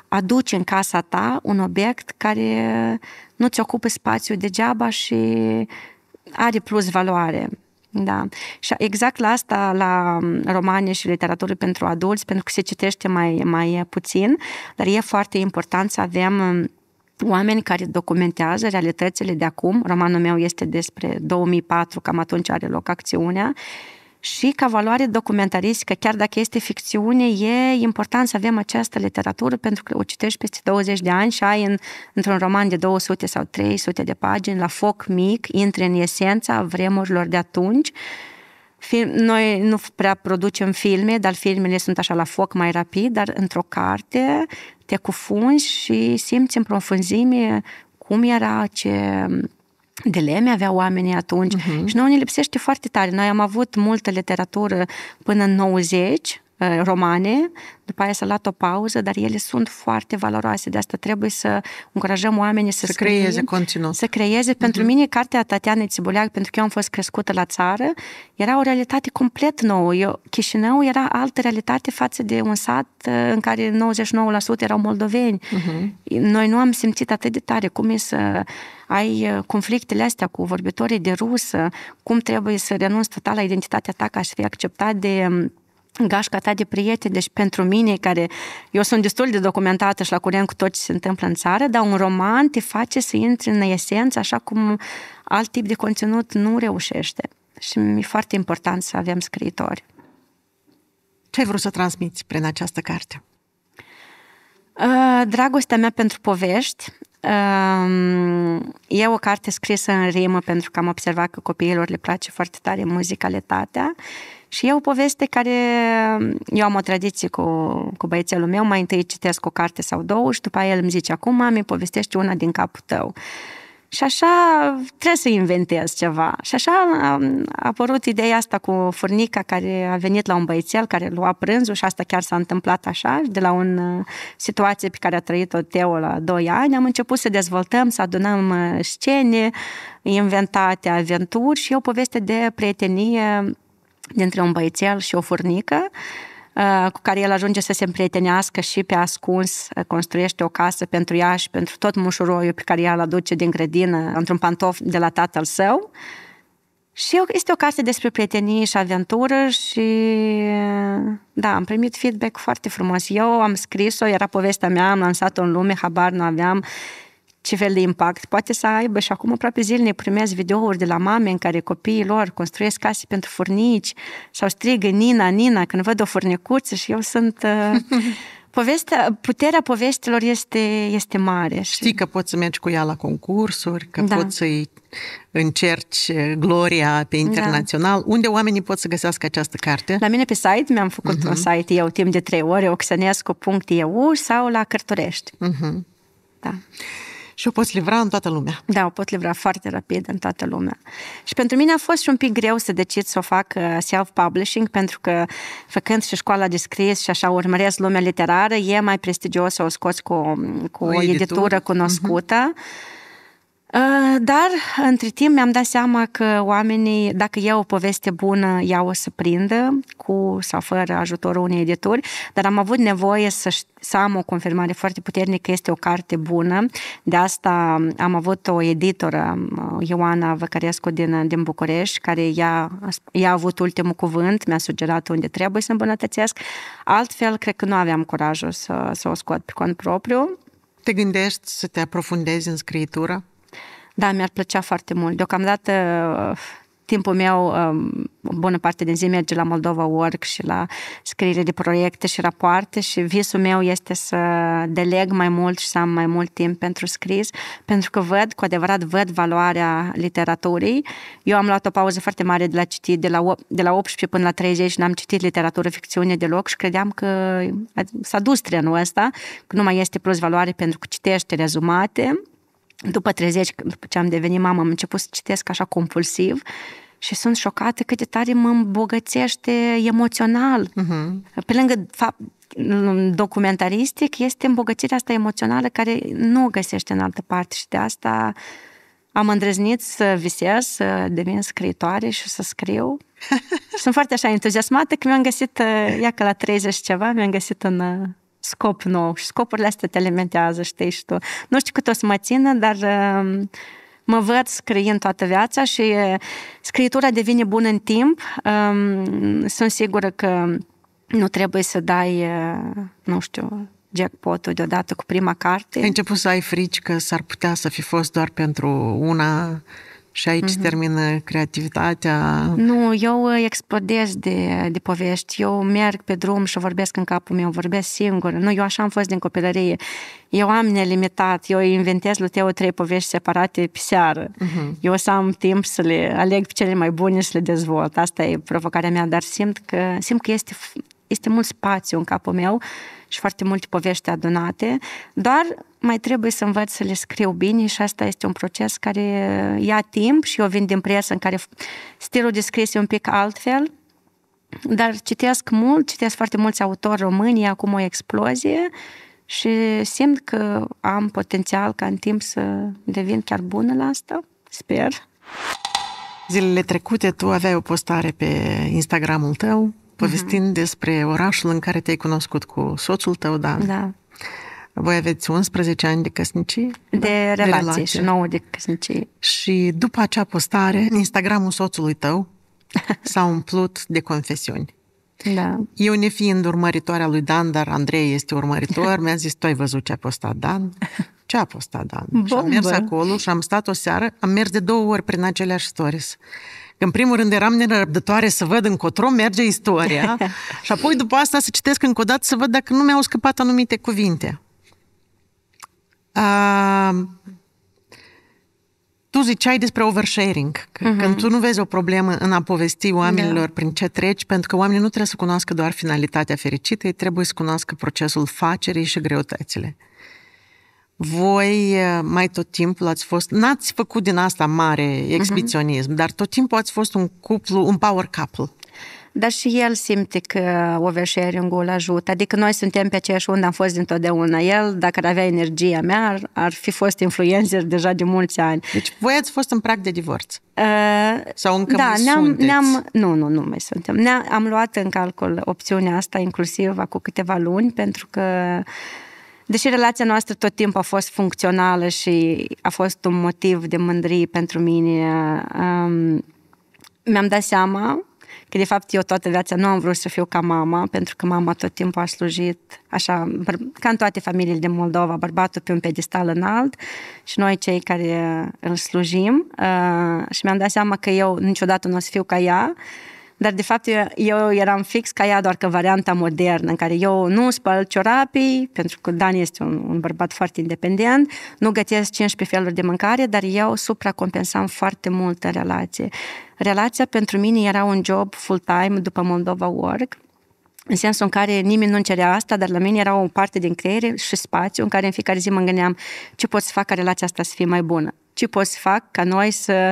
aduci în casa ta un obiect care nu ți ocupă spațiu degeaba și are plus valoare. Da. Și exact la asta, la um, romane și literatură pentru adulți, pentru că se citește mai, mai puțin, dar e foarte important să avem um, oameni care documentează realitățile de acum. Romanul meu este despre 2004, cam atunci are loc acțiunea și ca valoare documentaristică, chiar dacă este ficțiune, e important să avem această literatură pentru că o citești peste 20 de ani și ai în, într-un roman de 200 sau 300 de pagini, la foc mic, intri în esența vremurilor de atunci Film, noi nu prea producem filme, dar filmele sunt așa la foc mai rapid, dar într-o carte te cufunzi și simți în profunzime cum era, ce dileme aveau oamenii atunci uh-huh. și nouă ne lipsește foarte tare. Noi am avut multă literatură până în 90, Uh, romane, după aia s-a luat o pauză, dar ele sunt foarte valoroase, de asta trebuie să încurajăm oamenii să, să scrie, creeze Să creeze. Uh-huh. Pentru mhm. mine, cartea Tatianei Țibuleac, pentru că eu am fost crescută la țară, era o realitate complet nouă. Eu, Chișinău era altă realitate față de un sat uh, în care 99% erau moldoveni. Uh-huh. Noi nu am simțit atât de tare cum e să ai uh, conflictele astea cu vorbitorii de rusă, cum trebuie să renunți total la identitatea ta ca să fii acceptat de um, gașca ta de prieteni, deci pentru mine, care eu sunt destul de documentată și la curent cu tot ce se întâmplă în țară, dar un roman te face să intri în esență așa cum alt tip de conținut nu reușește. Și mi-e foarte important să avem scriitori. Ce ai vrut să transmiți prin această carte? Uh, dragostea mea pentru povești. Um, e o carte scrisă în rimă pentru că am observat că copiilor le place foarte tare muzicalitatea și e o poveste care eu am o tradiție cu, cu băiețelul meu, mai întâi citesc o carte sau două și după aia el îmi zice, acum mami, povestește una din capul tău. Și așa trebuie să inventez ceva. Și așa a apărut ideea asta cu furnica care a venit la un băiețel care lua prânzul și asta chiar s-a întâmplat așa, de la o uh, situație pe care a trăit-o Teo la 2 ani, am început să dezvoltăm, să adunăm uh, scene inventate, aventuri și o poveste de prietenie dintre un băiețel și o furnică uh, cu care el ajunge să se împrietenească și pe ascuns uh, construiește o casă pentru ea și pentru tot mușuroiul pe care ea îl aduce din grădină într-un pantof de la tatăl său. Și este o carte despre prietenie și aventură și da, am primit feedback foarte frumos. Eu am scris-o, era povestea mea, am lansat-o în lume, habar nu aveam ce fel de impact poate să aibă și acum aproape zilnic primez videouri de la mame în care copiii lor construiesc case pentru furnici sau strigă Nina, Nina când văd o furnicuță și eu sunt... Uh, povestea, puterea povestilor este, este mare. Și... Știi că poți să mergi cu ea la concursuri, că da. poți să-i încerci uh, gloria pe da. internațional. Da. Unde oamenii pot să găsească această carte? La mine pe site, mi-am făcut uh-huh. un mhm. site eu timp de trei ore, oxenescu.eu sau la Cărturești. Uh-huh. Da și o poți livra în toată lumea. Da, o pot livra foarte rapid în toată lumea. Și pentru mine a fost și un pic greu să decid să o fac uh, self-publishing, pentru că făcând și școala de scris și așa urmăresc lumea literară, e mai prestigios să o scoți cu, cu o, o editură mhm. cunoscută. Uh-huh Ă, dar, între timp, mi-am dat seama că oamenii, dacă e o poveste bună, ea o să prindă, cu sau fără ajutorul unei edituri, dar am avut nevoie să, să am o confirmare foarte puternică că este o carte bună. De asta am avut o editoră, Ioana Văcărescu din, din București, care ea, ea a avut ultimul cuvânt, mi-a sugerat unde trebuie să îmbunătățesc. Altfel, cred că nu aveam curajul să, să o scot pe cont propriu. Te gândești să te aprofundezi în scriitură? Da, mi-ar plăcea foarte mult. Deocamdată timpul meu, um, o bună parte din zi merge la Moldova Work și la scriere de proiecte și rapoarte și visul meu este să deleg mai mult și să am mai mult timp pentru scris, pentru că văd, cu adevărat văd valoarea literaturii. Eu am luat o pauză foarte mare de la citit, de la, de la 18 până la 30 n-am citit literatură ficțiune deloc și credeam că s-a dus trenul ăsta, că nu mai este plus valoare pentru că citește rezumate după 30, după ce am devenit mamă, am început să citesc așa compulsiv și sunt șocată cât de tare mă îmbogățește emoțional. Uh-huh. Pe lângă fapt, mm, documentaristic, este îmbogățirea asta emoțională care nu o găsește în altă parte și de asta am îndrăznit să visez, să devin scriitoare și să scriu. Sunt foarte așa entuziasmată că mi-am găsit, uh, ia că la 30 ceva, mi-am găsit în uh, scop nou și scopurile astea te alimentează, știi și tu. Nu știu cât o să mă țină, dar um, mă văd scriind toată viața și uh, scritura devine bună în timp. Um, sunt sigură că nu trebuie să dai, uh, nu știu, jackpot-ul deodată cu prima carte. Ai început să ai frici că s-ar putea să fi fost doar pentru una și aici uh-huh. termină creativitatea. Nu, eu explodez de, de povești. Eu merg pe drum și vorbesc în capul meu, vorbesc singur. Nu, eu așa am fost din copilărie. Eu am nelimitat, eu inventez lui Teo trei povești separate pe seară. Uh-huh. Eu o să am timp să le aleg pe cele mai bune și să le dezvolt. Asta e provocarea mea, dar simt că, simt că este, este mult spațiu în capul meu și foarte multe povești adunate, dar mai trebuie să învăț să le scriu bine și asta este un proces care ia timp și eu vin din presă în care stilul de scris e un pic altfel, dar citesc mult, citesc foarte mulți autori români, acum o explozie și simt că am potențial ca în timp să devin chiar bună la asta, sper. Zilele trecute tu aveai o postare pe Instagramul tău povestind uh-huh. despre orașul în care te-ai cunoscut cu soțul tău, Dan. Da. da. Voi aveți 11 ani de căsnicie? De, da? relație, de relație și 9 de căsnicie. Și după acea postare, Instagramul soțului tău s-a umplut de confesiuni. Da. Eu, ne fiind urmăritoarea lui Dan, dar Andrei este urmăritor, mi-a zis, tu ai văzut ce a postat Dan? Ce a postat Dan? Bombă. Și am mers acolo și am stat o seară, am mers de două ori prin aceleași stories. în primul rând, eram nerăbdătoare să văd încotro merge istoria și apoi, după asta, să citesc încă o dată să văd dacă nu mi-au scăpat anumite cuvinte. Uh, tu ziceai despre oversharing, că uh-huh. când tu nu vezi o problemă în a povesti oamenilor da. prin ce treci, pentru că oamenii nu trebuie să cunoască doar finalitatea fericită, ei trebuie să cunoască procesul facerii și greutățile. Voi eh, mai tot timpul ați fost, n-ați făcut din asta mare mhm. exhibiționism, uh-huh. dar tot timpul ați fost un cuplu, un power couple dar și el simte că oversharing-ul ajută. Adică noi suntem pe aceeași undă, am fost dintotdeauna. El, dacă ar avea energia mea, ar, ar fi fost influencer deja de mulți ani. Deci voi ați fost în prag de divorț? Uh, Sau încă da, mai ne-am, sunteți? Ne-am, nu, nu, nu mai suntem. Ne-am, am luat în calcul opțiunea asta inclusiv cu câteva luni, pentru că Deși relația noastră tot timpul a fost funcțională și a fost un motiv de mândrie pentru mine, um, mi-am dat seama că de fapt eu toată viața nu am vrut să fiu ca mama, pentru că mama tot timpul a slujit, așa, ca în toate familiile de Moldova, bărbatul pe un pedestal înalt și noi cei care îl slujim uh, și mi-am dat seama că eu niciodată nu o să fiu ca ea, uh, dar, de fapt, eu eram fix ca ea, doar că varianta modernă, în care eu nu spăl ciorapii, pentru că Dan este un, un bărbat foarte independent, nu gătesc 15 feluri de mâncare, dar eu supracompensam foarte mult în relație. Relația pentru mine era un job full-time după Moldova Work, în sensul în care nimeni nu cerea asta, dar la mine era o parte din creier și spațiu în care în fiecare zi mă gândeam ce pot să fac ca relația asta să fie mai bună, ce pot să fac ca noi să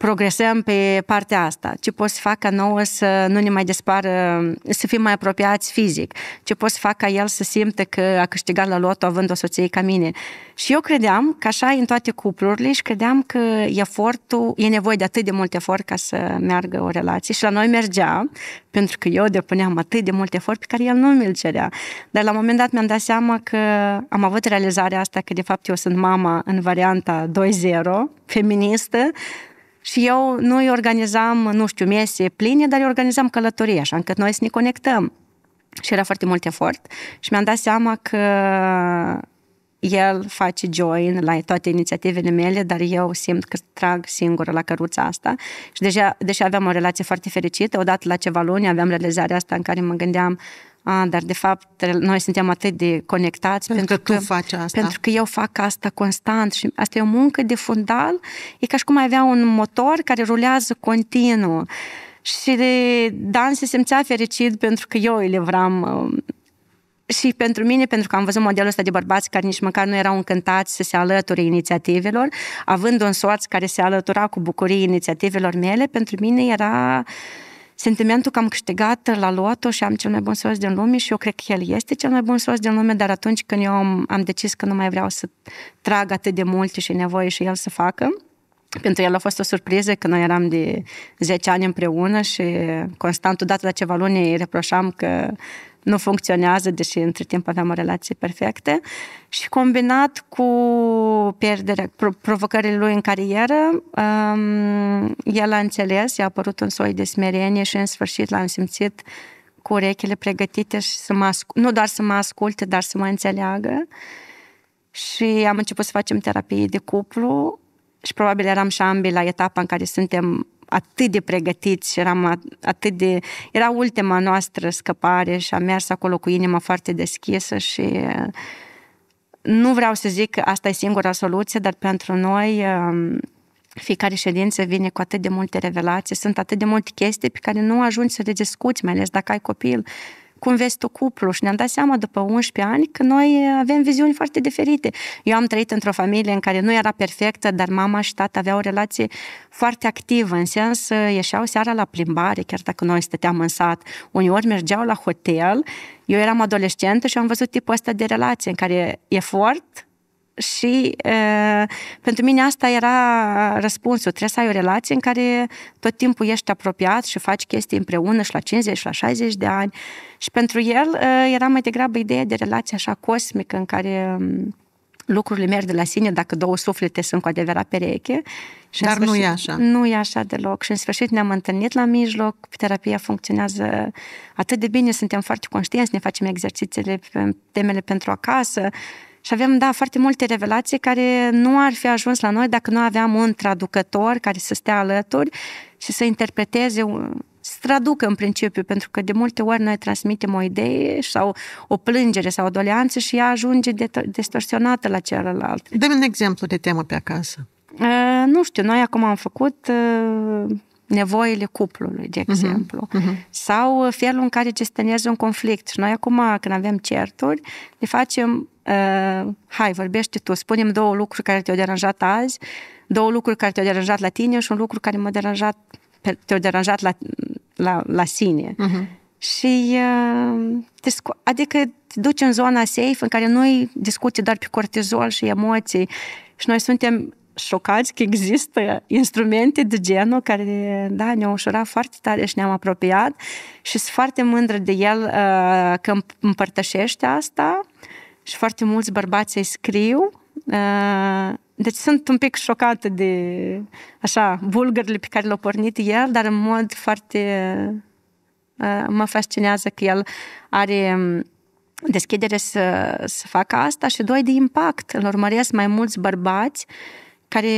progresăm pe partea asta, ce pot să fac ca nouă să nu ne mai dispară, să fim mai apropiați fizic, ce pot să fac ca el să simte că a câștigat la loto având o soție ca mine. Și eu credeam că așa e în toate cuplurile și credeam că efortul, e nevoie de atât de mult efort ca să meargă o relație și la noi mergea, pentru că eu depuneam atât de mult efort pe care el nu mi-l cerea. Dar la un moment dat mi-am dat seama că am avut realizarea asta că de fapt eu sunt mama în varianta 2.0, feministă, și eu, noi organizam, nu știu, mese pline, dar eu organizam călătorii, așa încât noi să ne conectăm. Și era foarte mult efort și mi-am dat seama că el face join la toate inițiativele mele, dar eu simt că trag singură la căruța asta și deja, deși aveam o relație foarte fericită, odată la ceva luni aveam realizarea asta în care mă gândeam, a, dar de fapt noi suntem atât de conectați pentru, pentru că, că tu faci asta. Pentru că eu fac asta constant și asta e o muncă de fundal, e ca și cum avea un motor care rulează continuu. Și Dan se simțea fericit pentru că eu îi livram um, și pentru mine, pentru că am văzut modelul ăsta de bărbați care nici măcar nu erau încântați să se alăture inițiativelor, având un soț care se alătura cu bucurie inițiativelor mele, pentru mine era uh, sentimentul că am câștigat la loto și am cel mai bun soț din lume și eu cred că el este cel mai bun soț din lume, dar atunci când eu am, am decis că nu mai vreau să trag atât de mult și nevoie și el să facă, pentru el a fost o surpriză că noi eram de 10 ani împreună și constant, odată la ceva luni, îi reproșam că nu funcționează, deși între timp aveam o relație perfectă și combinat cu pierderea, provocările lui în carieră, um, el a înțeles, i-a apărut un soi de smerenie și în sfârșit l-am simțit cu urechile pregătite și să mă ascul- nu doar să mă asculte, dar să mă înțeleagă. Și am început să facem terapie de cuplu și probabil eram și ambii la etapa în care suntem atât de pregătiți și eram atât de... Era ultima noastră scăpare și am mers acolo cu inima foarte deschisă și uh, nu vreau să zic că asta e singura soluție, dar pentru noi um, fiecare ședință vine cu atât de multe revelații, sunt atât de multe chestii pe care nu ajungi să le discuți, mai ales dacă ai copil cum vezi tu cuplu și ne-am dat seama după 11 ani că noi eh, avem viziuni foarte diferite. Eu am trăit într-o familie în care nu era perfectă, dar mama și tata aveau o relație foarte activă, în sens eh, ieșeau seara la plimbare, chiar dacă noi stăteam în sat, uneori mergeau la hotel, eu eram adolescentă și am văzut tipul ăsta de relație în care efort și uh, pentru mine asta era răspunsul. Trebuie să ai o relație în care tot timpul ești apropiat și faci chestii împreună și la 50 și la 60 de ani. Și pentru el uh, era mai degrabă ideea de relație așa cosmică în care um, lucrurile merg de la sine dacă două suflete sunt cu adevărat pereche. Și Dar nu e așa. Nu e așa deloc. Și în sfârșit ne-am întâlnit la mijloc, terapia funcționează atât de bine, suntem foarte conștienți, ne facem exercițiile, temele pentru acasă, și aveam, da, foarte multe revelații care nu ar fi ajuns la noi dacă nu aveam un traducător care să stea alături și să interpreteze să traducă în principiu, pentru că de multe ori noi transmitem o idee sau o plângere sau o doleanță și ea ajunge distorsionată la celălalt. Dă-mi un exemplu de temă pe acasă. Uh, nu știu, noi acum am făcut uh, nevoile cuplului, de mhm. exemplu, uh-huh, uh-huh. sau uh, felul în care gestionează un conflict. Și noi acum, când avem certuri, le facem uh, hai, vorbește tu, Spunem două lucruri care te-au deranjat azi, două lucruri care te-au deranjat la tine și un lucru care m-a deranjat, te-au deranjat la, la, la sine. Uh-huh. Și uh, te sco- adică te duci în zona safe în care noi discutăm, doar pe cortizol și emoții și noi suntem șocați că există instrumente de genul care, da, ne-au ușurat foarte tare și ne-am apropiat și sunt foarte mândră de el uh, că împărtășește asta și foarte mulți bărbați îi scriu. Uh, deci sunt un pic șocată de așa, bulgările pe care l a pornit el, dar în mod foarte uh, mă fascinează că el are um, deschidere să, să facă asta și doi de impact. Îl urmăresc mai mulți bărbați care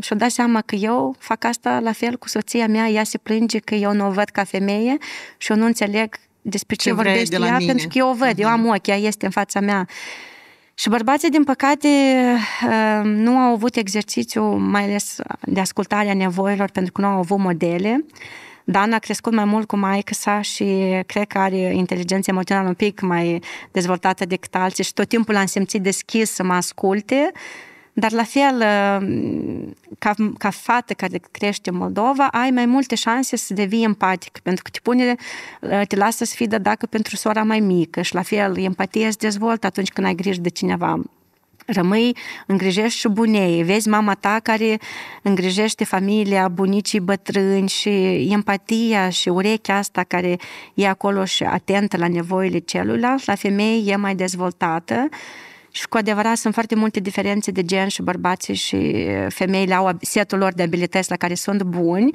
și-au dat seama că eu fac asta la fel cu soția mea, ea se plânge că eu nu o văd ca femeie și eu nu înțeleg despre ce, ce vorbește ea, mine. pentru că eu o văd, eu am mm-hmm. ochi, ea este în fața mea. Și bărbații, din păcate, uh, nu au avut exercițiu, mai ales de ascultare a nevoilor, pentru că nu au avut modele. Dana a crescut mai mult cu maică sa și cred că are inteligența emoțională un pic mai dezvoltată decât alții și tot timpul l-am simțit deschis să mă asculte. Uh, dar la fel, ă, ca, ca fată care crește în Moldova, ai mai multe șanse să devii empatic, pentru că te pune, ă, te lasă să fii dacă pentru sora mai mică și la fel, empatia se dezvoltă atunci când ai grijă de cineva rămâi, îngrijești și bunei, vezi mama ta care îngrijește familia, bunicii bătrâni și empatia și urechea asta care e acolo și atentă la nevoile celuilalt, la femei e mai dezvoltată și cu adevărat sunt foarte multe diferențe de gen și bărbații și uh, femeile au setul lor de abilități la care sunt buni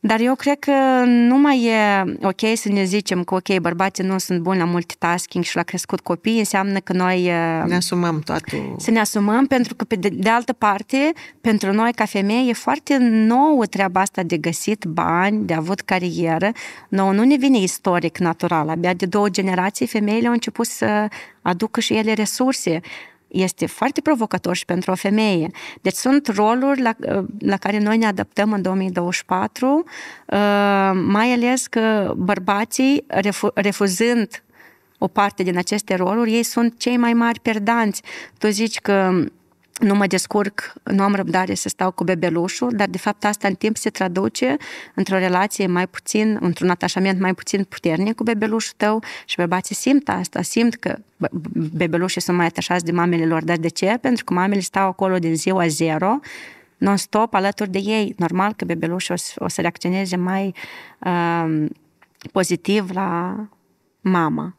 dar eu cred că nu mai e ok să ne zicem că, ok, bărbații nu sunt buni la multitasking și la crescut copii, înseamnă că noi... Uh, ne asumăm toate. Să ne asumăm, pentru că, pe de, de altă parte, pentru noi, ca femei, e foarte nouă treaba asta de găsit bani, de avut carieră. Nouă nu ne vine istoric, natural. Abia de două generații, femeile au început să aducă și ele resurse este foarte provocator și pentru o femeie. Deci sunt roluri la, uh, la care noi ne adaptăm în 2024, uh, mai ales că bărbații, refuzând o parte din aceste roluri, ei sunt cei mai mari perdanți. Tu zici că nu mă descurc, nu am răbdare să stau cu bebelușul, dar de fapt asta în timp se traduce într-o relație mai puțin, într-un atașament mai puțin puternic cu bebelușul tău și bărbații simt asta, simt că bebelușii sunt mai atașați de mamele lor. Dar de ce? Pentru că mamele stau acolo din ziua zero, non-stop alături de ei. Normal că bebelușul o să, reacționeze mai uh, pozitiv la mama.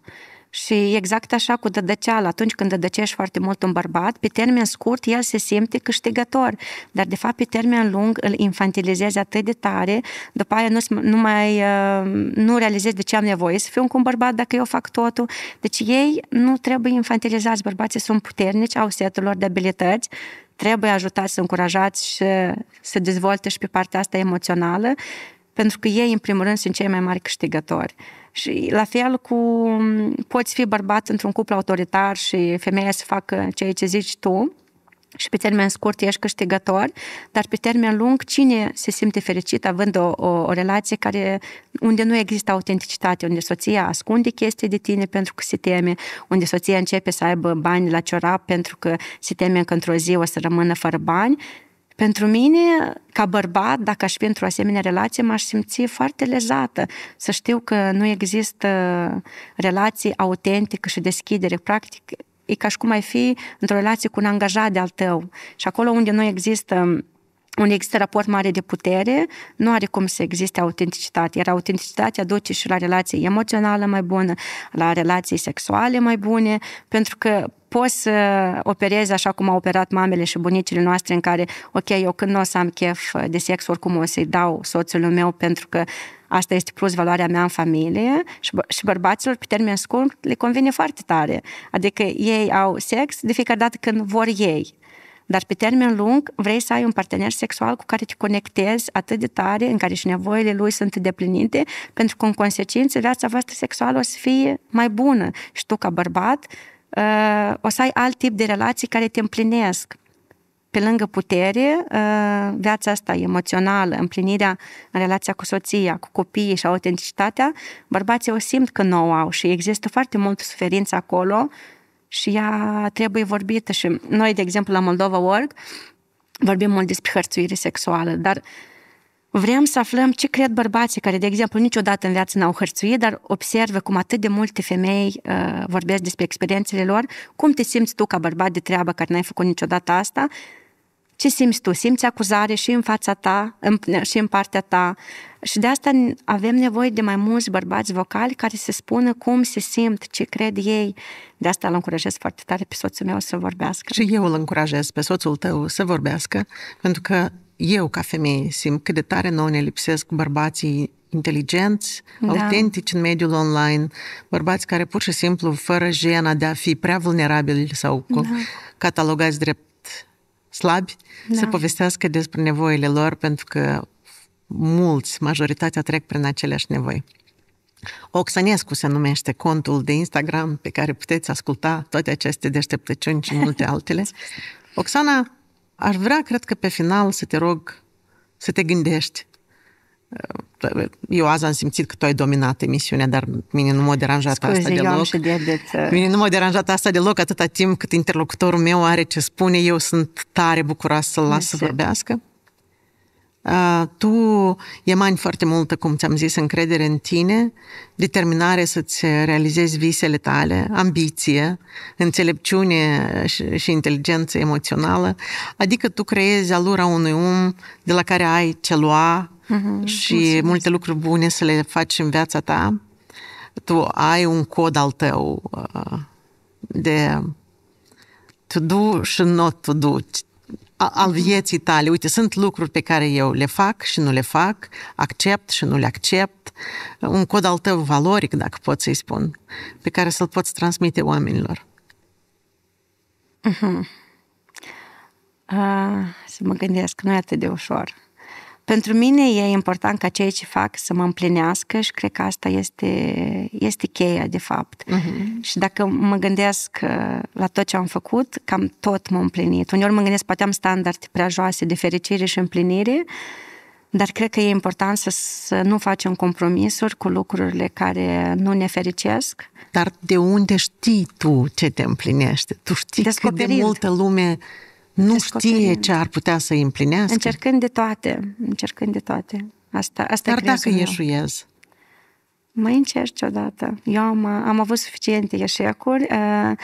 Și exact așa cu dădăceala, atunci când dădăcești foarte mult un bărbat, pe termen scurt el se simte câștigător, dar de fapt pe termen lung îl infantilizezi atât de tare, după aia nu, nu mai uh, nu realizezi de ce am nevoie să fiu cu un bărbat dacă eu fac totul. Deci ei nu trebuie infantilizați, bărbații sunt puternici, au setul lor de abilități, trebuie ajutați, să încurajați și să dezvolte și pe partea asta emoțională, pentru că ei, în primul rând, sunt cei mai mari câștigători. Și la fel cu poți fi bărbat într-un cuplu autoritar și femeia să facă ceea ce zici tu, și pe termen scurt ești câștigător, dar pe termen lung cine se simte fericit având o, o, o relație care, unde nu există autenticitate, unde soția ascunde chestii de tine pentru că se teme, unde soția începe să aibă bani la ciorap pentru că se teme că într-o zi o să rămână fără bani, pentru mine, ca bărbat, dacă aș fi într-o asemenea relație, m-aș simți foarte lezată. Să știu că nu există relații autentică și deschidere. Practic, e ca și cum ai fi într-o relație cu un angajat de-al tău. Și acolo unde nu există unde există raport mare de putere, nu are cum să existe autenticitate, iar autenticitatea duce și la relații emoționale mai bune, la relații sexuale mai bune, pentru că poți să operezi așa cum au operat mamele și bunicile noastre în care, ok, eu când nu o să am chef de sex, oricum o să-i dau soțului meu pentru că asta este plus valoarea mea în familie și, bă- și bărbaților pe termen scurt le convine foarte tare. Adică ei au sex de fiecare dată când vor ei. Dar pe termen lung vrei să ai un partener sexual cu care te conectezi atât de tare, în care și nevoile lui sunt deplinite, pentru că în consecință viața voastră sexuală o să fie mai bună și tu ca bărbat uh, o să ai alt tip de relații care te împlinesc pe lângă putere, uh, viața asta emoțională, împlinirea în relația cu soția, cu copiii și autenticitatea, bărbații o simt că nu o au și există foarte multă suferință acolo și ea trebuie vorbită și noi, de exemplu, la Moldova Org vorbim mult despre hărțuire sexuală, dar Vrem să aflăm ce cred bărbații care, de exemplu, niciodată în viață n-au hărțuit, dar observă cum atât de multe femei uh, vorbesc despre experiențele lor, cum te simți tu ca bărbat de treabă care n-ai făcut niciodată asta, ce simți tu? Simți acuzare și în fața ta, în, și în partea ta. Și de asta avem nevoie de mai mulți bărbați vocali care să spună cum se simt, ce cred ei. De asta îl încurajez foarte tare pe soțul meu să vorbească. Și eu îl încurajez pe soțul tău să vorbească, pentru că eu, ca femeie, simt cât de tare nouă ne lipsesc bărbații inteligenți, da. autentici în mediul online, bărbați care pur și simplu, fără jena de a fi prea vulnerabili sau da. catalogați drept slabi da. să povestească despre nevoile lor, pentru că mulți, majoritatea trec prin aceleași nevoi. Oxanescu se numește contul de Instagram pe care puteți asculta toate aceste deșteptăciuni și multe altele. Oxana, aș vrea, cred că pe final, să te rog să te gândești eu azi am simțit că tu ai dominat emisiunea, dar mine nu m-a deranjat Scuze, asta deloc. Eu am și uh, Mine nu m-a deranjat asta deloc atâta timp cât interlocutorul meu are ce spune, eu sunt tare bucuroasă să-l las să vorbească. Uh, tu emani foarte multă, cum ți-am zis, încredere în tine, determinare să-ți realizezi visele tale, ambiție, înțelepciune și, și inteligență emoțională, adică tu creezi alura unui om de la care ai ce lua, uh-huh, și mulțumesc. multe lucruri bune să le faci în viața ta, tu ai un cod al tău uh, de to do și not to do, al mm-hmm. vieții tale. Uite, sunt lucruri pe care eu le fac și nu le fac, accept și nu le accept. Un cod al tău valoric, dacă pot să-i spun, pe care să-l poți transmite oamenilor. Uh-huh. Uh, să mă gândesc, nu e atât de ușor. Pentru mine e important ca ceea ce fac să mă împlinească și cred că asta este, este cheia, de fapt. Uh-huh. Și dacă mă gândesc uh, la tot ce am făcut, cam tot m am împlinit. Uneori mă gândesc, poate am standarde prea joase de fericire și împlinire, dar cred că e important să, să nu facem compromisuri cu lucrurile care nu ne fericesc. Dar de unde știi tu ce te împlinește? Tu știi cât de multă lume nu deci știe ce ar putea să îi împlinească. Încercând de toate, încercând de toate. Asta, asta Dar dacă ieșuiez? Mai încerci odată. Eu am, am avut suficiente ieșecuri. uh, eh,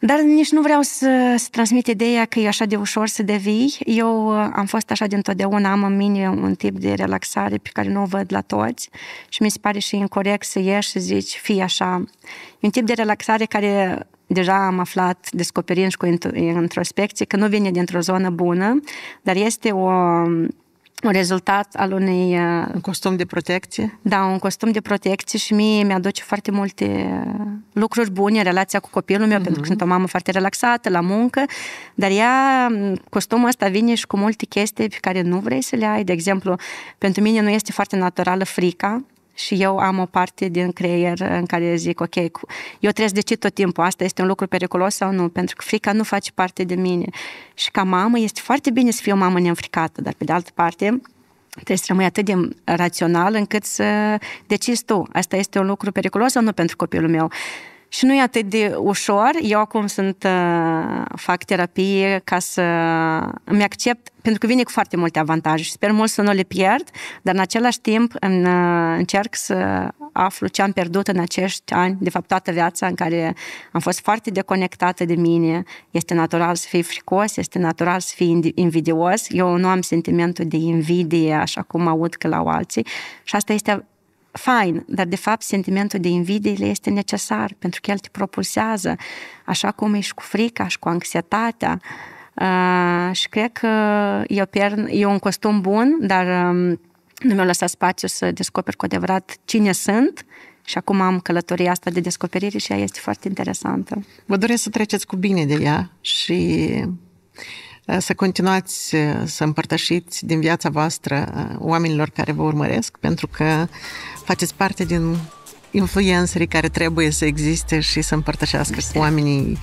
dar nici nu vreau să, să transmit ideea că e așa de ușor să devii. Eu eh, am fost așa dintotdeauna, am în mine un tip de relaxare pe care nu o văd la toți și mi se pare și incorrect să ieși și zici, fii așa. E un tip de relaxare care deja am aflat, descoperind și cu introspecție, că nu vine dintr-o zonă bună, dar este o un rezultat al unei... Uh, un costum de protecție? Da, un costum de protecție și mie mi-aduce foarte multe lucruri bune, în relația cu copilul meu, uh-huh. pentru că mhm. sunt o mamă foarte relaxată, la muncă, dar ea, costumul ăsta vine și cu multe chestii pe care nu vrei să le ai. De exemplu, pentru mine nu este foarte naturală frica, și eu am o parte din creier în care zic, ok, eu trebuie să decid tot timpul, asta este un lucru periculos sau nu, pentru că frica nu face parte de mine. Și ca mamă este foarte bine să fiu o mamă neînfricată, dar pe de altă parte, trebuie să rămâi atât de rațional încât să decizi tu. Asta este un lucru periculos sau nu pentru copilul meu? Și nu e atât de ușor. Eu acum sunt, uh, fac terapie ca să îmi accept, pentru că vine cu foarte multe avantaje și sper mult să nu le pierd, dar în același timp în, uh, încerc să aflu ce am pierdut în acești ani, de fapt toată viața în care am fost foarte deconectată de mine. Este natural să fii fricos, este natural să fii invidios. Eu nu am sentimentul de invidie, așa cum aud că la alții. Și asta este fain, dar de fapt sentimentul de invidie le este necesar pentru că el te propulsează, așa cum ești cu frica și cu anxietatea. Uh, și cred că eu pierd, e un costum bun, dar um, nu mi-a lăsat spațiu să descoper cu adevărat cine sunt și acum am călătoria asta de descoperire și ea este foarte interesantă. Vă doresc să treceți cu bine de ea și da, să continuați uh, să împărtășiți din viața voastră uh, oamenilor care vă urmăresc, pentru că faceți parte din influencerii care trebuie să existe și să împărtășească cu oamenii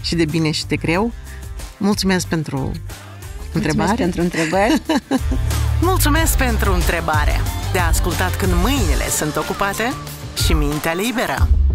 și de bine și de greu. Mulțumesc pentru întrebare. Mulțumesc pentru întrebare. Mulțumesc pentru întrebare. De ascultat când mâinile sunt ocupate și mintea liberă.